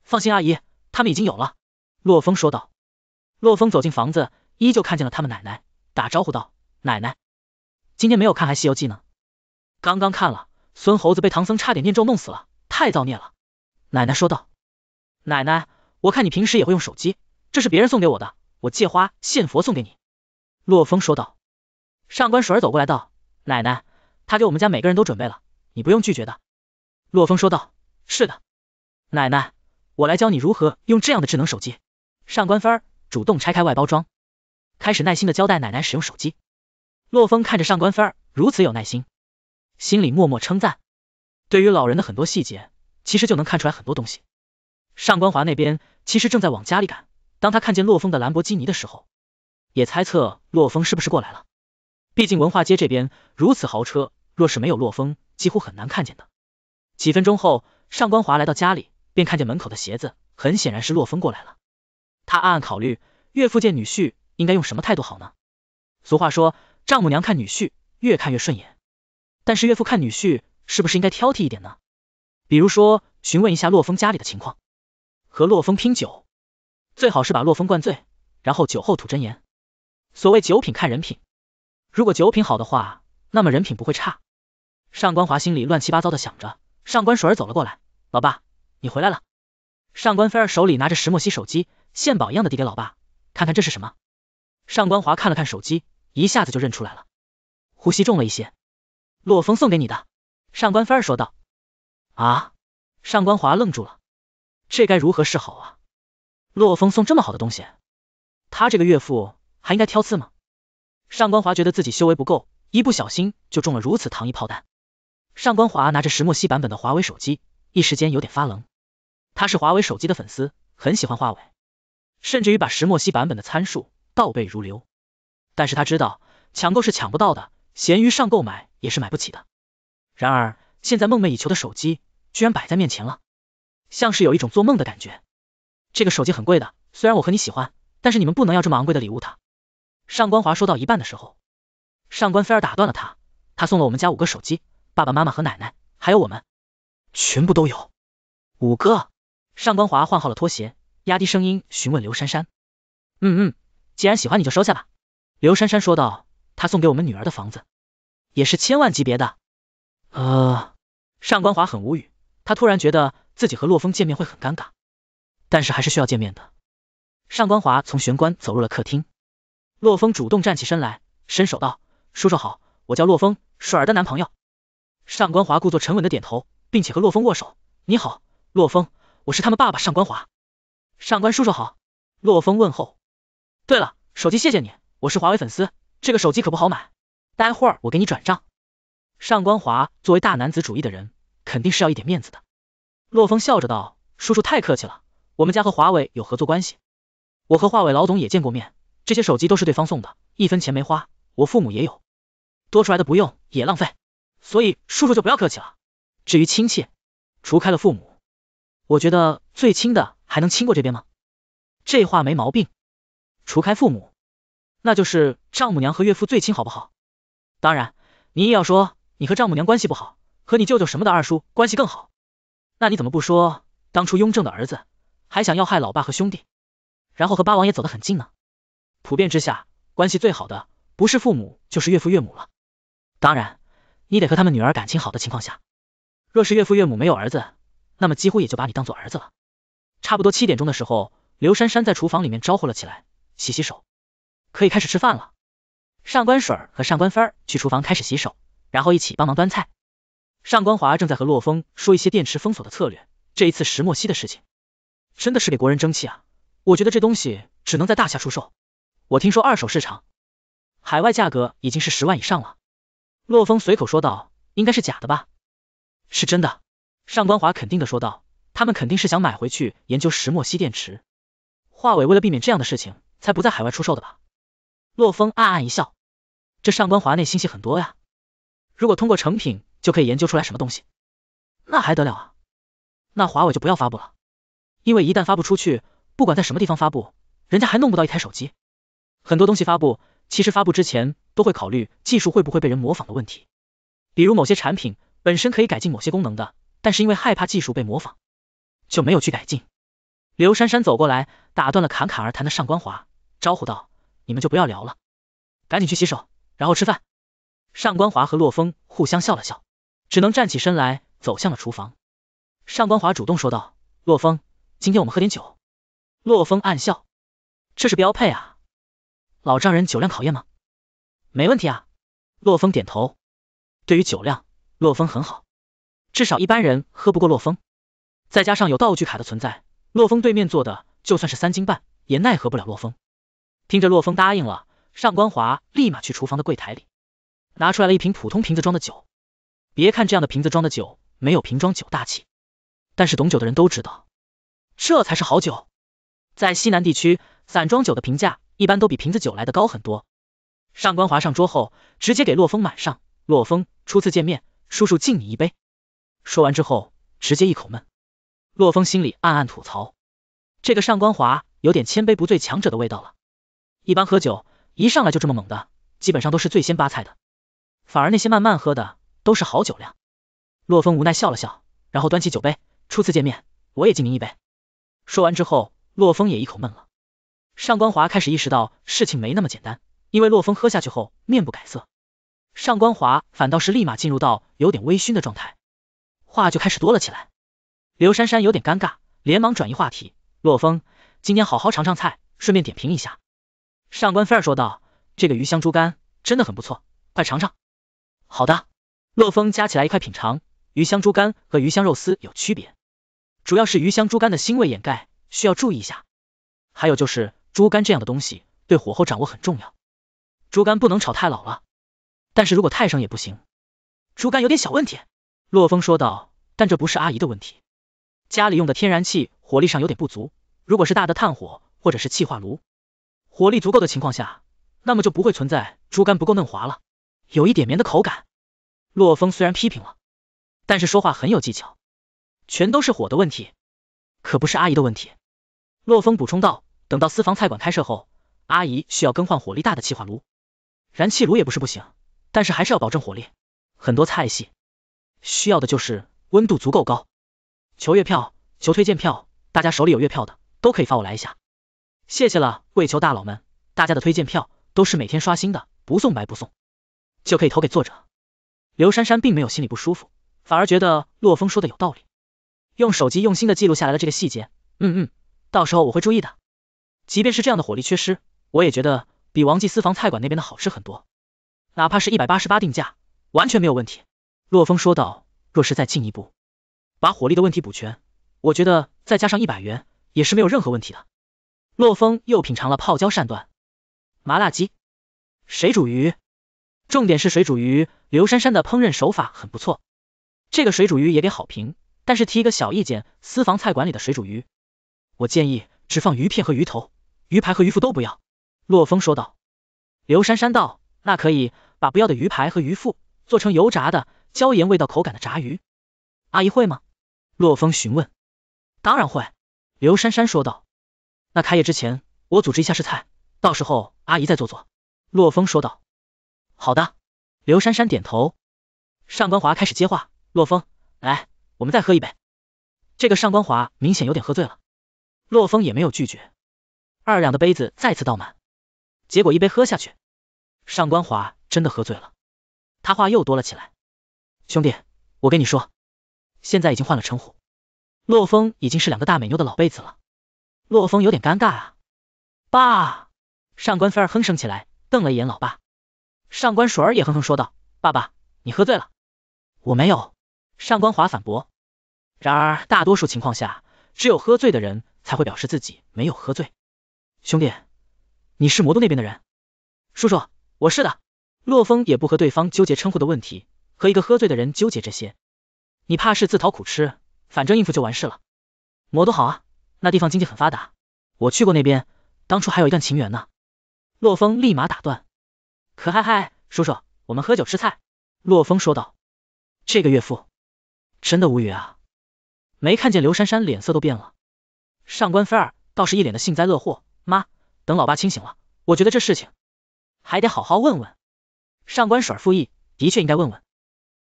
放心阿姨，他们已经有了。洛风说道。洛风走进房子，依旧看见了他们奶奶，打招呼道：“奶奶，今天没有看《还西游记》呢，刚刚看了，孙猴子被唐僧差点念咒弄死了，太造孽了。”奶奶说道：“奶奶，我看你平时也会用手机，这是别人送给我的，我借花献佛送给你。”洛风说道。上官水儿走过来道：“奶奶，他给我们家每个人都准备了，你不用拒绝的。”洛风说道：“是的，奶奶，我来教你如何用这样的智能手机。”上官芬主动拆开外包装，开始耐心的交代奶奶使用手机。洛风看着上官芬如此有耐心，心里默默称赞。对于老人的很多细节。其实就能看出来很多东西。上官华那边其实正在往家里赶，当他看见洛风的兰博基尼的时候，也猜测洛风是不是过来了。毕竟文化街这边如此豪车，若是没有洛风，几乎很难看见的。几分钟后，上官华来到家里，便看见门口的鞋子，很显然是洛风过来了。他暗暗考虑，岳父见女婿应该用什么态度好呢？俗话说，丈母娘看女婿，越看越顺眼。但是岳父看女婿，是不是应该挑剔一点呢？比如说，询问一下洛风家里的情况，和洛风拼酒，最好是把洛风灌醉，然后酒后吐真言。所谓酒品看人品，如果酒品好的话，那么人品不会差。上官华心里乱七八糟的想着，上官水儿走了过来，老爸，你回来了。上官菲儿手里拿着石墨烯手机，献宝一样的递给老爸，看看这是什么。上官华看了看手机，一下子就认出来了，呼吸重了一些。洛风送给你的，上官菲儿说道。啊！上官华愣住了，这该如何是好啊？洛风送这么好的东西，他这个岳父还应该挑刺吗？上官华觉得自己修为不够，一不小心就中了如此糖衣炮弹。上官华拿着石墨烯版本的华为手机，一时间有点发愣。他是华为手机的粉丝，很喜欢华为，甚至于把石墨烯版本的参数倒背如流。但是他知道抢购是抢不到的，闲鱼上购买也是买不起的。然而现在梦寐以求的手机。居然摆在面前了，像是有一种做梦的感觉。这个手机很贵的，虽然我和你喜欢，但是你们不能要这么昂贵的礼物。他，上官华说到一半的时候，上官飞儿打断了他。他送了我们家五个手机，爸爸妈妈和奶奶，还有我们，全部都有五个。上官华换好了拖鞋，压低声音询问刘珊珊：“嗯嗯，既然喜欢你就收下吧。”刘珊珊说道：“他送给我们女儿的房子，也是千万级别的。”上官华很无语。他突然觉得自己和洛风见面会很尴尬，但是还是需要见面的。上官华从玄关走入了客厅，洛风主动站起身来，伸手道：“叔叔好，我叫洛风，水儿的男朋友。”上官华故作沉稳的点头，并且和洛风握手：“你好，洛风，我是他们爸爸，上官华。”“上官叔叔好。”洛风问候。对了，手机，谢谢你，我是华为粉丝，这个手机可不好买，待会儿我给你转账。上官华作为大男子主义的人。肯定是要一点面子的。洛风笑着道：“叔叔太客气了，我们家和华为有合作关系，我和华为老总也见过面。这些手机都是对方送的，一分钱没花。我父母也有，多出来的不用也浪费，所以叔叔就不要客气了。至于亲戚，除开了父母，我觉得最亲的还能亲过这边吗？这话没毛病，除开父母，那就是丈母娘和岳父最亲，好不好？当然，你也要说你和丈母娘关系不好。”和你舅舅什么的二叔关系更好，那你怎么不说当初雍正的儿子还想要害老爸和兄弟，然后和八王爷走得很近呢？普遍之下，关系最好的不是父母就是岳父岳母了，当然，你得和他们女儿感情好的情况下，若是岳父岳母没有儿子，那么几乎也就把你当做儿子了。差不多七点钟的时候，刘珊珊在厨房里面招呼了起来，洗洗手，可以开始吃饭了。上官水和上官芬去厨房开始洗手，然后一起帮忙端菜。上官华正在和洛风说一些电池封锁的策略，这一次石墨烯的事情，真的是给国人争气啊！我觉得这东西只能在大夏出售，我听说二手市场，海外价格已经是十万以上了。洛风随口说道，应该是假的吧？是真的，上官华肯定的说道，他们肯定是想买回去研究石墨烯电池，华伟为了避免这样的事情，才不在海外出售的吧？洛风暗暗一笑，这上官华内心细很多呀，如果通过成品。就可以研究出来什么东西，那还得了啊？那华为就不要发布了，因为一旦发布出去，不管在什么地方发布，人家还弄不到一台手机。很多东西发布，其实发布之前都会考虑技术会不会被人模仿的问题。比如某些产品本身可以改进某些功能的，但是因为害怕技术被模仿，就没有去改进。刘珊珊走过来，打断了侃侃而谈的上官华，招呼道：“你们就不要聊了，赶紧去洗手，然后吃饭。”上官华和洛风互相笑了笑。只能站起身来，走向了厨房。上官华主动说道：“洛风，今天我们喝点酒。”洛风暗笑，这是标配啊，老丈人酒量考验吗？没问题啊。洛风点头，对于酒量，洛风很好，至少一般人喝不过洛风。再加上有道具卡的存在，洛风对面坐的就算是三斤半，也奈何不了洛风。听着洛风答应了，上官华立马去厨房的柜台里拿出来了一瓶普通瓶子装的酒。别看这样的瓶子装的酒没有瓶装酒大气，但是懂酒的人都知道，这才是好酒。在西南地区，散装酒的评价一般都比瓶子酒来的高很多。上官华上桌后，直接给洛风满上。洛风初次见面，叔叔敬你一杯。说完之后，直接一口闷。洛风心里暗暗吐槽，这个上官华有点千杯不醉强者的味道了。一般喝酒，一上来就这么猛的，基本上都是最先扒菜的，反而那些慢慢喝的。都是好酒量，洛风无奈笑了笑，然后端起酒杯，初次见面，我也敬您一杯。说完之后，洛风也一口闷了。上官华开始意识到事情没那么简单，因为洛风喝下去后面不改色，上官华反倒是立马进入到有点微醺的状态，话就开始多了起来。刘珊珊有点尴尬，连忙转移话题，洛风今天好好尝尝菜，顺便点评一下。上官菲儿说道：“这个鱼香猪肝真的很不错，快尝尝。”好的。洛风夹起来一块品尝，鱼香猪肝和鱼香肉丝有区别，主要是鱼香猪肝的腥味掩盖，需要注意一下。还有就是猪肝这样的东西，对火候掌握很重要，猪肝不能炒太老了，但是如果太生也不行。猪肝有点小问题，洛风说道，但这不是阿姨的问题，家里用的天然气火力上有点不足，如果是大的炭火或者是气化炉，火力足够的情况下，那么就不会存在猪肝不够嫩滑了，有一点绵的口感。洛风虽然批评了，但是说话很有技巧，全都是火的问题，可不是阿姨的问题。洛风补充道：“等到私房菜馆开设后，阿姨需要更换火力大的气化炉，燃气炉也不是不行，但是还是要保证火力。很多菜系需要的就是温度足够高。”求月票，求推荐票，大家手里有月票的都可以发我来一下，谢谢了。为求大佬们，大家的推荐票都是每天刷新的，不送白不送，就可以投给作者。刘珊珊并没有心里不舒服，反而觉得洛风说的有道理，用手机用心的记录下来了这个细节。嗯嗯，到时候我会注意的。即便是这样的火力缺失，我也觉得比王记私房菜馆那边的好吃很多，哪怕是一百八十八定价，完全没有问题。洛风说道，若是再进一步把火力的问题补全，我觉得再加上一百元也是没有任何问题的。洛风又品尝了泡椒鳝段、麻辣鸡、水煮鱼。重点是水煮鱼，刘珊珊的烹饪手法很不错，这个水煮鱼也给好评。但是提一个小意见，私房菜馆里的水煮鱼，我建议只放鱼片和鱼头，鱼排和鱼腹都不要。洛风说道。刘珊珊道：“那可以把不要的鱼排和鱼腹做成油炸的，椒盐味道口感的炸鱼，阿姨会吗？”洛风询问。当然会，刘珊珊说道。那开业之前，我组织一下试菜，到时候阿姨再做做。洛风说道。好的，刘珊珊点头。上官华开始接话，洛风，来，我们再喝一杯。这个上官华明显有点喝醉了，洛风也没有拒绝。二两的杯子再次倒满，结果一杯喝下去，上官华真的喝醉了，他话又多了起来。兄弟，我跟你说，现在已经换了称呼，洛风已经是两个大美妞的老辈子了。洛风有点尴尬啊。爸，上官菲儿哼声起来，瞪了一眼老爸。上官水儿也哼哼说道：“爸爸，你喝醉了。”“我没有。”上官华反驳。然而大多数情况下，只有喝醉的人才会表示自己没有喝醉。兄弟，你是魔都那边的人？叔叔，我是的。洛风也不和对方纠结称呼的问题，和一个喝醉的人纠结这些，你怕是自讨苦吃。反正应付就完事了。魔都好啊，那地方经济很发达，我去过那边，当初还有一段情缘呢。洛风立马打断。可嗨嗨，叔叔，我们喝酒吃菜。”洛风说道。这个岳父，真的无语啊！没看见刘珊珊脸色都变了。上官菲儿倒是一脸的幸灾乐祸。妈，等老爸清醒了，我觉得这事情还得好好问问。上官婶儿附议，的确应该问问。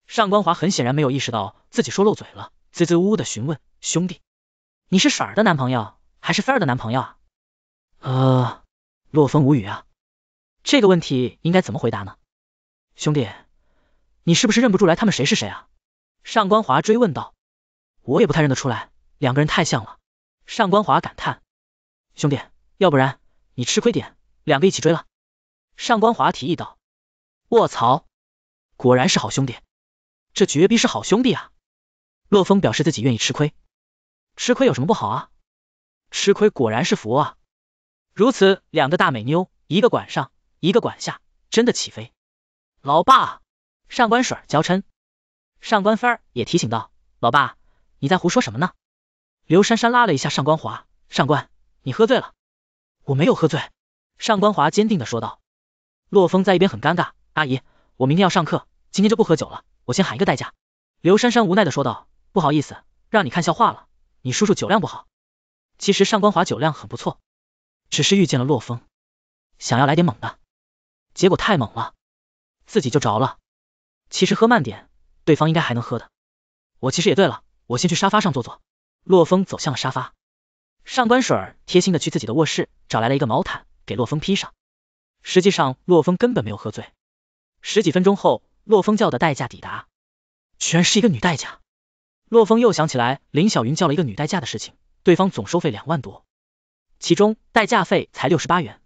上官华很显然没有意识到自己说漏嘴了，支支吾吾的询问：“兄弟，你是婶儿的男朋友，还是菲儿的男朋友啊？”呃，洛风无语啊。这个问题应该怎么回答呢？兄弟，你是不是认不出来他们谁是谁啊？上官华追问道。我也不太认得出来，两个人太像了。上官华感叹。兄弟，要不然你吃亏点，两个一起追了。上官华提议道。卧槽，果然是好兄弟，这绝逼是好兄弟啊！洛风表示自己愿意吃亏，吃亏有什么不好啊？吃亏果然是福啊！如此两个大美妞，一个管上。一个管下真的起飞，老爸上官水娇嗔，上官芬儿也提醒道，老爸你在胡说什么呢？刘珊珊拉了一下上官华，上官你喝醉了，我没有喝醉，上官华坚定的说道。洛风在一边很尴尬，阿姨我明天要上课，今天就不喝酒了，我先喊一个代驾。刘珊珊无奈的说道，不好意思让你看笑话了，你叔叔酒量不好，其实上官华酒量很不错，只是遇见了洛风，想要来点猛的。结果太猛了，自己就着了。其实喝慢点，对方应该还能喝的。我其实也对了，我先去沙发上坐坐。洛风走向了沙发，上官水儿贴心的去自己的卧室找来了一个毛毯给洛风披上。实际上洛风根本没有喝醉。十几分钟后，洛风叫的代驾抵达，居然是一个女代驾。洛风又想起来林小云叫了一个女代驾的事情，对方总收费两万多，其中代驾费才六十八元。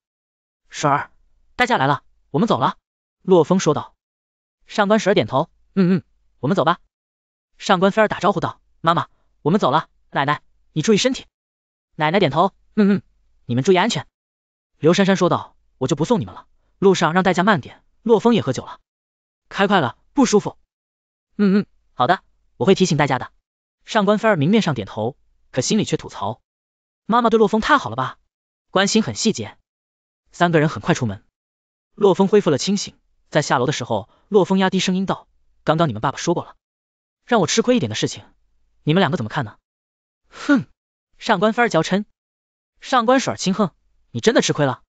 水儿，代驾来了。我们走了，洛风说道。上官时儿点头，嗯嗯，我们走吧。上官飞儿打招呼道，妈妈，我们走了，奶奶，你注意身体。奶奶点头，嗯嗯，你们注意安全。刘珊珊说道，我就不送你们了，路上让代驾慢点。洛风也喝酒了，开快了不舒服。嗯嗯，好的，我会提醒大家的。上官飞儿明面上点头，可心里却吐槽，妈妈对洛风太好了吧，关心很细节。三个人很快出门。洛风恢复了清醒，在下楼的时候，洛风压低声音道：“刚刚你们爸爸说过了，让我吃亏一点的事情，你们两个怎么看呢？”哼，上官儿娇嗔，上官水儿轻哼：“你真的吃亏了？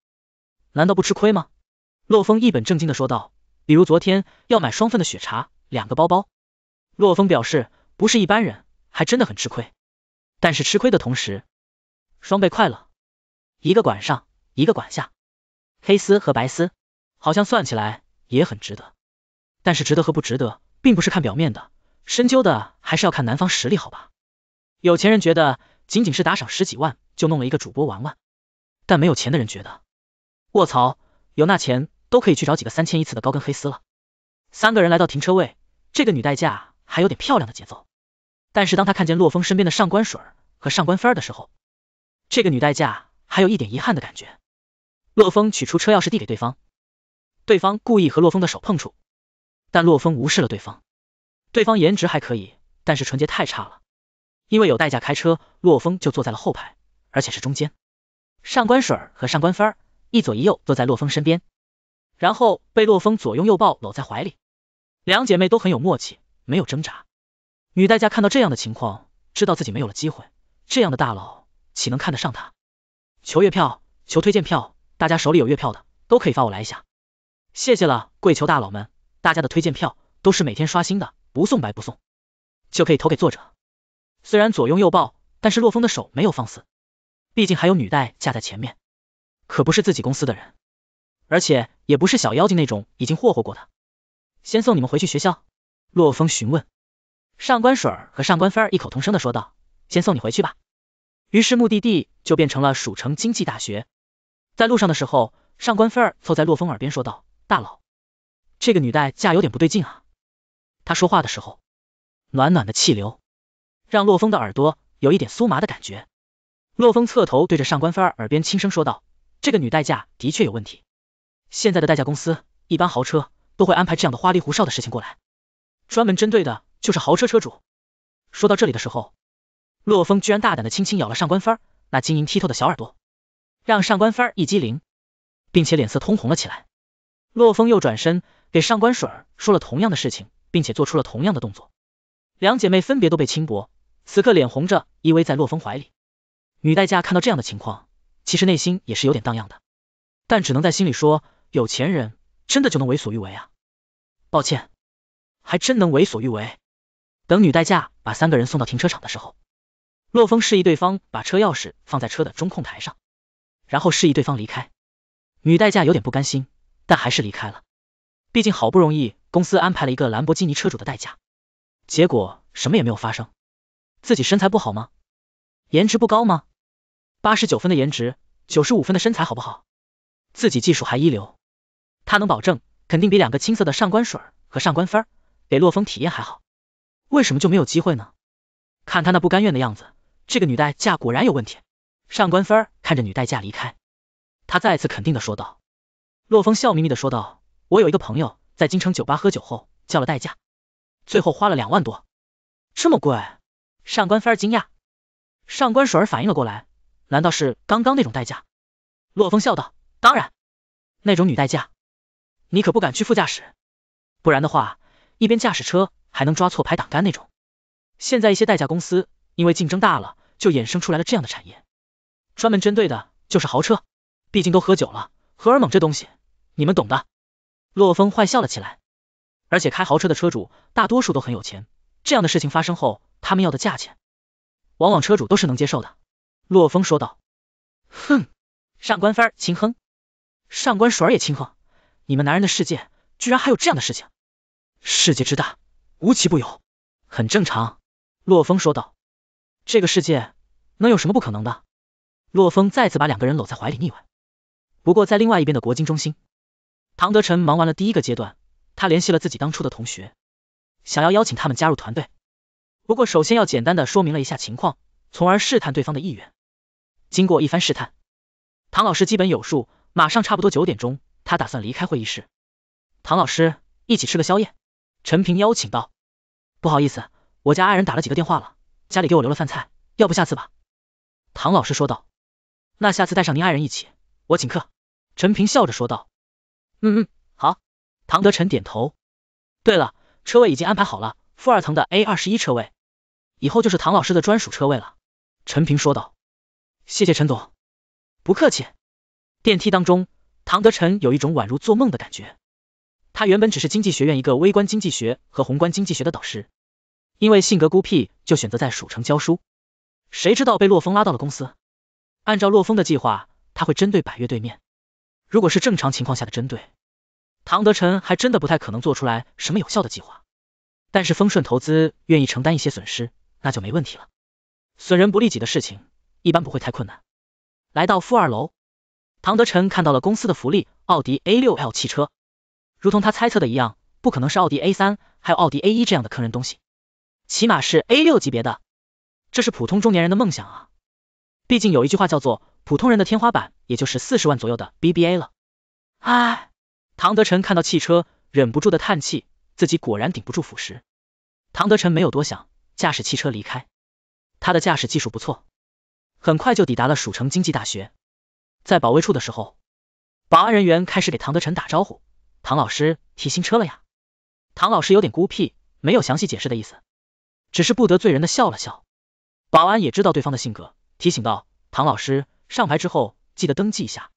难道不吃亏吗？”洛风一本正经的说道：“比如昨天要买双份的雪茶，两个包包。”洛风表示：“不是一般人，还真的很吃亏。但是吃亏的同时，双倍快乐。一个管上，一个管下，黑丝和白丝。”好像算起来也很值得，但是值得和不值得，并不是看表面的，深究的还是要看男方实力，好吧？有钱人觉得仅仅是打赏十几万就弄了一个主播玩玩，但没有钱的人觉得，卧槽，有那钱都可以去找几个三千一次的高跟黑丝了。三个人来到停车位，这个女代驾还有点漂亮的节奏，但是当他看见洛风身边的上官水和上官芬的时候，这个女代驾还有一点遗憾的感觉。洛风取出车钥匙递给对方。对方故意和洛风的手碰触，但洛风无视了对方。对方颜值还可以，但是纯洁太差了。因为有代驾开车，洛风就坐在了后排，而且是中间。上官水儿和上官帆儿一左一右坐在洛风身边，然后被洛风左拥右抱搂在怀里。两姐妹都很有默契，没有挣扎。女代驾看到这样的情况，知道自己没有了机会。这样的大佬，岂能看得上他？求月票，求推荐票，大家手里有月票的都可以发我来一下。谢谢了，跪求大佬们，大家的推荐票都是每天刷新的，不送白不送，就可以投给作者。虽然左拥右抱，但是洛风的手没有放肆，毕竟还有女带架在前面，可不是自己公司的人，而且也不是小妖精那种已经霍霍过的。先送你们回去学校。洛风询问，上官水儿和上官飞儿异口同声的说道，先送你回去吧。于是目的地就变成了蜀城经济大学。在路上的时候，上官飞儿凑在洛风耳边说道。大佬，这个女代驾有点不对劲啊。他说话的时候，暖暖的气流让洛风的耳朵有一点酥麻的感觉。洛风侧头对着上官儿耳边轻声说道：“这个女代驾的确有问题。现在的代驾公司，一般豪车都会安排这样的花里胡哨的事情过来，专门针对的就是豪车车主。”说到这里的时候，洛风居然大胆的轻轻咬了上官儿那晶莹剔透的小耳朵，让上官儿一激灵，并且脸色通红了起来。洛风又转身给上官水儿说了同样的事情，并且做出了同样的动作。两姐妹分别都被轻薄，此刻脸红着依偎在洛风怀里。女代驾看到这样的情况，其实内心也是有点荡漾的，但只能在心里说：有钱人真的就能为所欲为啊！抱歉，还真能为所欲为。等女代驾把三个人送到停车场的时候，洛风示意对方把车钥匙放在车的中控台上，然后示意对方离开。女代驾有点不甘心。但还是离开了，毕竟好不容易公司安排了一个兰博基尼车主的代驾，结果什么也没有发生。自己身材不好吗？颜值不高吗？八十九分的颜值，九十五分的身材，好不好？自己技术还一流，他能保证肯定比两个青涩的上官水和上官芬给洛风体验还好，为什么就没有机会呢？看他那不甘愿的样子，这个女代驾果然有问题。上官芬看着女代驾离开，他再次肯定的说道。洛风笑眯眯的说道：“我有一个朋友在京城酒吧喝酒后叫了代驾，最后花了两万多，这么贵？”上官飞儿惊讶，上官水儿反应了过来：“难道是刚刚那种代驾？”洛风笑道：“当然，那种女代驾，你可不敢去副驾驶，不然的话，一边驾驶车还能抓错排挡杆那种。现在一些代驾公司因为竞争大了，就衍生出来了这样的产业，专门针对的就是豪车，毕竟都喝酒了，荷尔蒙这东西。”你们懂的，洛风坏笑了起来。而且开豪车的车主大多数都很有钱，这样的事情发生后，他们要的价钱，往往车主都是能接受的。洛风说道。哼，上官帆轻哼，上官水也轻哼，你们男人的世界，居然还有这样的事情？世界之大，无奇不有，很正常。洛风说道。这个世界，能有什么不可能的？洛风再次把两个人搂在怀里腻歪。不过在另外一边的国金中心。唐德臣忙完了第一个阶段，他联系了自己当初的同学，想要邀请他们加入团队。不过首先要简单的说明了一下情况，从而试探对方的意愿。经过一番试探，唐老师基本有数，马上差不多九点钟，他打算离开会议室。唐老师，一起吃个宵夜？陈平邀请道。不好意思，我家爱人打了几个电话了，家里给我留了饭菜，要不下次吧？唐老师说道。那下次带上您爱人一起，我请客。陈平笑着说道。嗯嗯，好。唐德臣点头。对了，车位已经安排好了，负二层的 A 二十一车位，以后就是唐老师的专属车位了。陈平说道。谢谢陈总。不客气。电梯当中，唐德臣有一种宛如做梦的感觉。他原本只是经济学院一个微观经济学和宏观经济学的导师，因为性格孤僻，就选择在蜀城教书。谁知道被洛风拉到了公司。按照洛风的计划，他会针对百越对面。如果是正常情况下的针对，唐德臣还真的不太可能做出来什么有效的计划。但是丰顺投资愿意承担一些损失，那就没问题了。损人不利己的事情，一般不会太困难。来到负二楼，唐德臣看到了公司的福利奥迪 A6L 汽车，如同他猜测的一样，不可能是奥迪 A3，还有奥迪 A1 这样的坑人东西，起码是 A6 级别的，这是普通中年人的梦想啊。毕竟有一句话叫做普通人的天花板，也就是四十万左右的 B B A 了。哎，唐德臣看到汽车，忍不住的叹气，自己果然顶不住腐蚀。唐德臣没有多想，驾驶汽车离开。他的驾驶技术不错，很快就抵达了蜀城经济大学。在保卫处的时候，保安人员开始给唐德臣打招呼：“唐老师提新车了呀。”唐老师有点孤僻，没有详细解释的意思，只是不得罪人的笑了笑。保安也知道对方的性格。提醒到，唐老师上牌之后记得登记一下，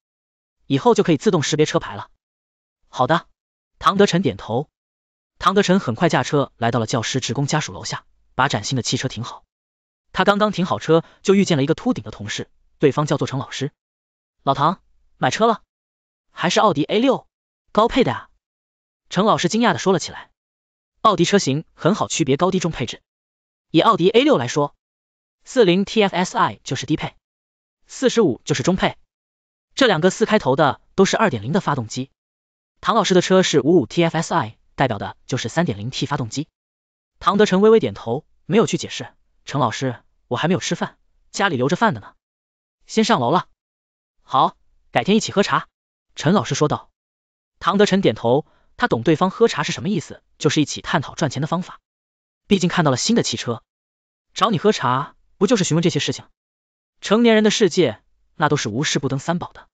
以后就可以自动识别车牌了。好的，唐德臣点头。唐德臣很快驾车来到了教师职工家属楼下，把崭新的汽车停好。他刚刚停好车，就遇见了一个秃顶的同事，对方叫做程老师。老唐，买车了？还是奥迪 A 六，高配的呀？程老师惊讶的说了起来。奥迪车型很好区别高低中配置，以奥迪 A 六来说。四零 T F S I 就是低配，四十五就是中配，这两个四开头的都是二点零的发动机。唐老师的车是五五 T F S I，代表的就是三点零 T 发动机。唐德成微微点头，没有去解释。陈老师，我还没有吃饭，家里留着饭的呢，先上楼了。好，改天一起喝茶。陈老师说道。唐德成点头，他懂对方喝茶是什么意思，就是一起探讨赚钱的方法。毕竟看到了新的汽车，找你喝茶。不就是询问这些事情？成年人的世界，那都是无事不登三宝的。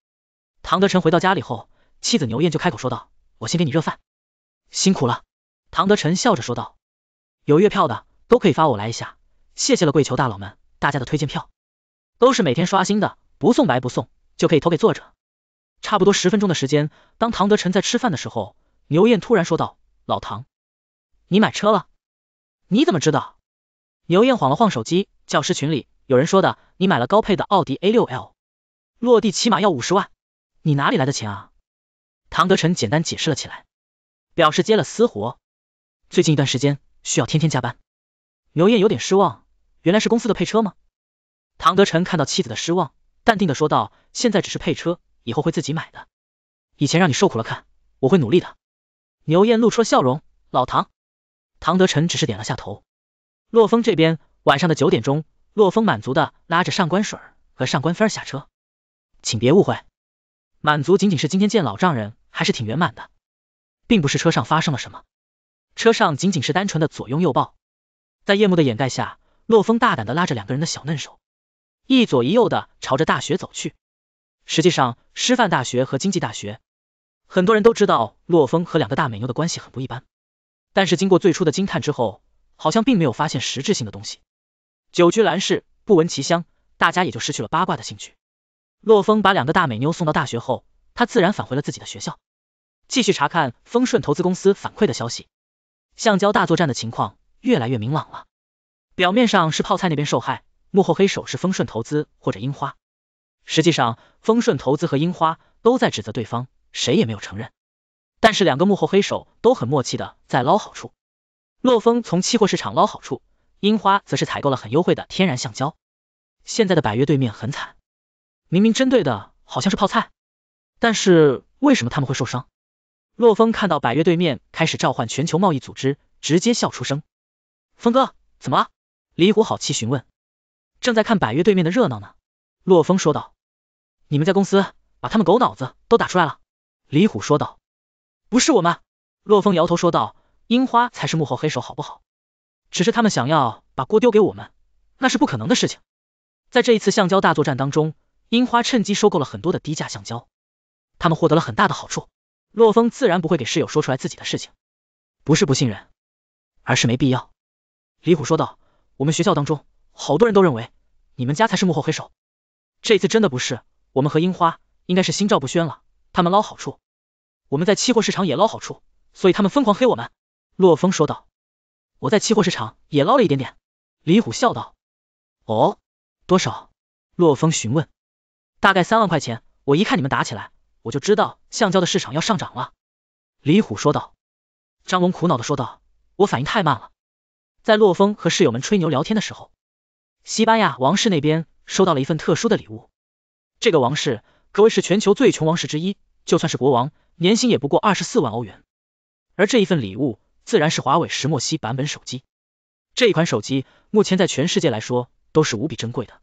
唐德臣回到家里后，妻子牛燕就开口说道：“我先给你热饭，辛苦了。”唐德臣笑着说道：“有月票的都可以发我来一下，谢谢了，跪求大佬们大家的推荐票，都是每天刷新的，不送白不送，就可以投给作者。”差不多十分钟的时间，当唐德臣在吃饭的时候，牛燕突然说道：“老唐，你买车了？你怎么知道？”牛燕晃了晃手机，教师群里有人说的，你买了高配的奥迪 A6L，落地起码要五十万，你哪里来的钱啊？唐德臣简单解释了起来，表示接了私活，最近一段时间需要天天加班。牛燕有点失望，原来是公司的配车吗？唐德臣看到妻子的失望，淡定的说道，现在只是配车，以后会自己买的，以前让你受苦了，看我会努力的。牛燕露出了笑容，老唐。唐德臣只是点了下头。洛风这边，晚上的九点钟，洛风满足的拉着上官水和上官芬下车，请别误会，满足仅仅是今天见老丈人，还是挺圆满的，并不是车上发生了什么，车上仅仅是单纯的左拥右抱，在夜幕的掩盖下，洛风大胆的拉着两个人的小嫩手，一左一右的朝着大学走去。实际上，师范大学和经济大学，很多人都知道洛风和两个大美妞的关系很不一般，但是经过最初的惊叹之后。好像并没有发现实质性的东西。久居兰室不闻其香，大家也就失去了八卦的兴趣。洛风把两个大美妞送到大学后，他自然返回了自己的学校，继续查看丰顺投资公司反馈的消息。橡胶大作战的情况越来越明朗了。表面上是泡菜那边受害，幕后黑手是丰顺投资或者樱花。实际上，丰顺投资和樱花都在指责对方，谁也没有承认。但是两个幕后黑手都很默契的在捞好处。洛风从期货市场捞好处，樱花则是采购了很优惠的天然橡胶。现在的百越对面很惨，明明针对的好像是泡菜，但是为什么他们会受伤？洛风看到百越对面开始召唤全球贸易组织，直接笑出声。峰哥，怎么了？李虎好气询问。正在看百越对面的热闹呢，洛风说道。你们在公司把他们狗脑子都打出来了？李虎说道。不是我们，洛风摇头说道。樱花才是幕后黑手，好不好？只是他们想要把锅丢给我们，那是不可能的事情。在这一次橡胶大作战当中，樱花趁机收购了很多的低价橡胶，他们获得了很大的好处。洛风自然不会给室友说出来自己的事情，不是不信任，而是没必要。李虎说道，我们学校当中好多人都认为你们家才是幕后黑手，这次真的不是，我们和樱花应该是心照不宣了，他们捞好处，我们在期货市场也捞好处，所以他们疯狂黑我们。洛风说道：“我在期货市场也捞了一点点。”李虎笑道：“哦，多少？”洛风询问：“大概三万块钱。”我一看你们打起来，我就知道橡胶的市场要上涨了。”李虎说道。张龙苦恼的说道：“我反应太慢了。”在洛风和室友们吹牛聊天的时候，西班牙王室那边收到了一份特殊的礼物。这个王室可谓是全球最穷王室之一，就算是国王，年薪也不过二十四万欧元。而这一份礼物。自然是华为石墨烯版本手机，这一款手机目前在全世界来说都是无比珍贵的。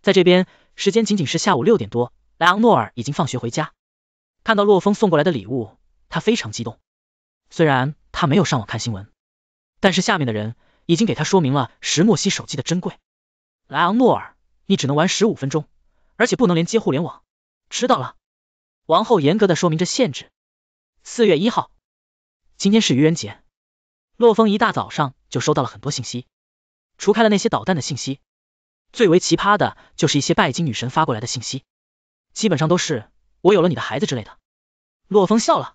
在这边，时间仅仅是下午六点多，莱昂诺尔已经放学回家，看到洛风送过来的礼物，他非常激动。虽然他没有上网看新闻，但是下面的人已经给他说明了石墨烯手机的珍贵。莱昂诺尔，你只能玩十五分钟，而且不能连接互联网。知道了。王后严格的说明着限制。四月一号，今天是愚人节。洛风一大早上就收到了很多信息，除开了那些导弹的信息，最为奇葩的就是一些拜金女神发过来的信息，基本上都是我有了你的孩子之类的。洛风笑了，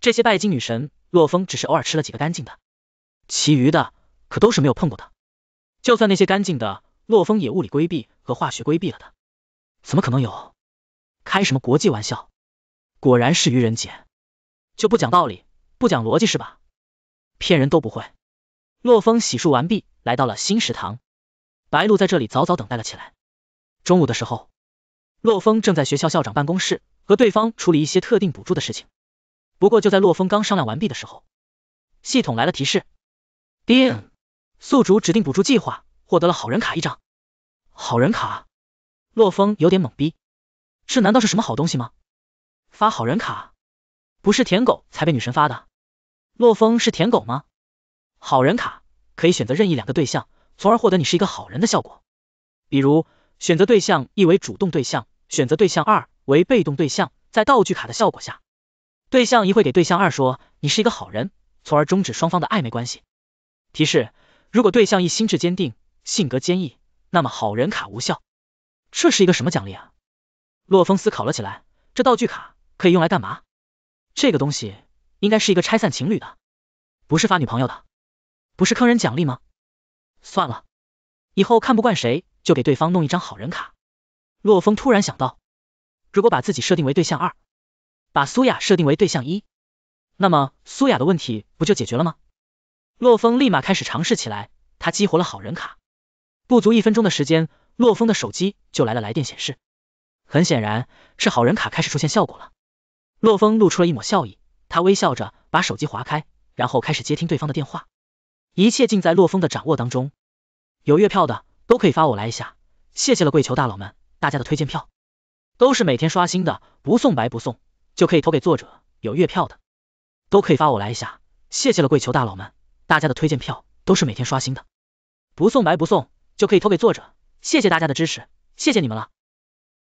这些拜金女神，洛风只是偶尔吃了几个干净的，其余的可都是没有碰过的。就算那些干净的，洛风也物理规避和化学规避了的，怎么可能有？开什么国际玩笑？果然是愚人节，就不讲道理，不讲逻辑是吧？骗人都不会。洛风洗漱完毕，来到了新食堂，白露在这里早早等待了起来。中午的时候，洛风正在学校校长办公室和对方处理一些特定补助的事情。不过就在洛风刚商量完毕的时候，系统来了提示，叮，宿主指定补助计划获得了好人卡一张。好人卡？洛风有点懵逼，这难道是什么好东西吗？发好人卡？不是舔狗才被女神发的？洛风是舔狗吗？好人卡可以选择任意两个对象，从而获得你是一个好人的效果。比如选择对象一为主动对象，选择对象二为被动对象，在道具卡的效果下，对象一会给对象二说你是一个好人，从而终止双方的暧昧关系。提示：如果对象一心智坚定，性格坚毅，那么好人卡无效。这是一个什么奖励啊？洛风思考了起来，这道具卡可以用来干嘛？这个东西。应该是一个拆散情侣的，不是发女朋友的，不是坑人奖励吗？算了，以后看不惯谁就给对方弄一张好人卡。洛风突然想到，如果把自己设定为对象二，把苏雅设定为对象一，那么苏雅的问题不就解决了吗？洛风立马开始尝试起来，他激活了好人卡，不足一分钟的时间，洛风的手机就来了来电显示，很显然是好人卡开始出现效果了。洛风露出了一抹笑意。他微笑着把手机划开，然后开始接听对方的电话，一切尽在洛风的掌握当中。有月票的都可以发我来一下，谢谢了，跪求大佬们大家的推荐票，都是每天刷新的，不送白不送，就可以投给作者。有月票的都可以发我来一下，谢谢了，跪求大佬们大家的推荐票，都是每天刷新的，不送白不送，就可以投给作者。谢谢大家的支持，谢谢你们了。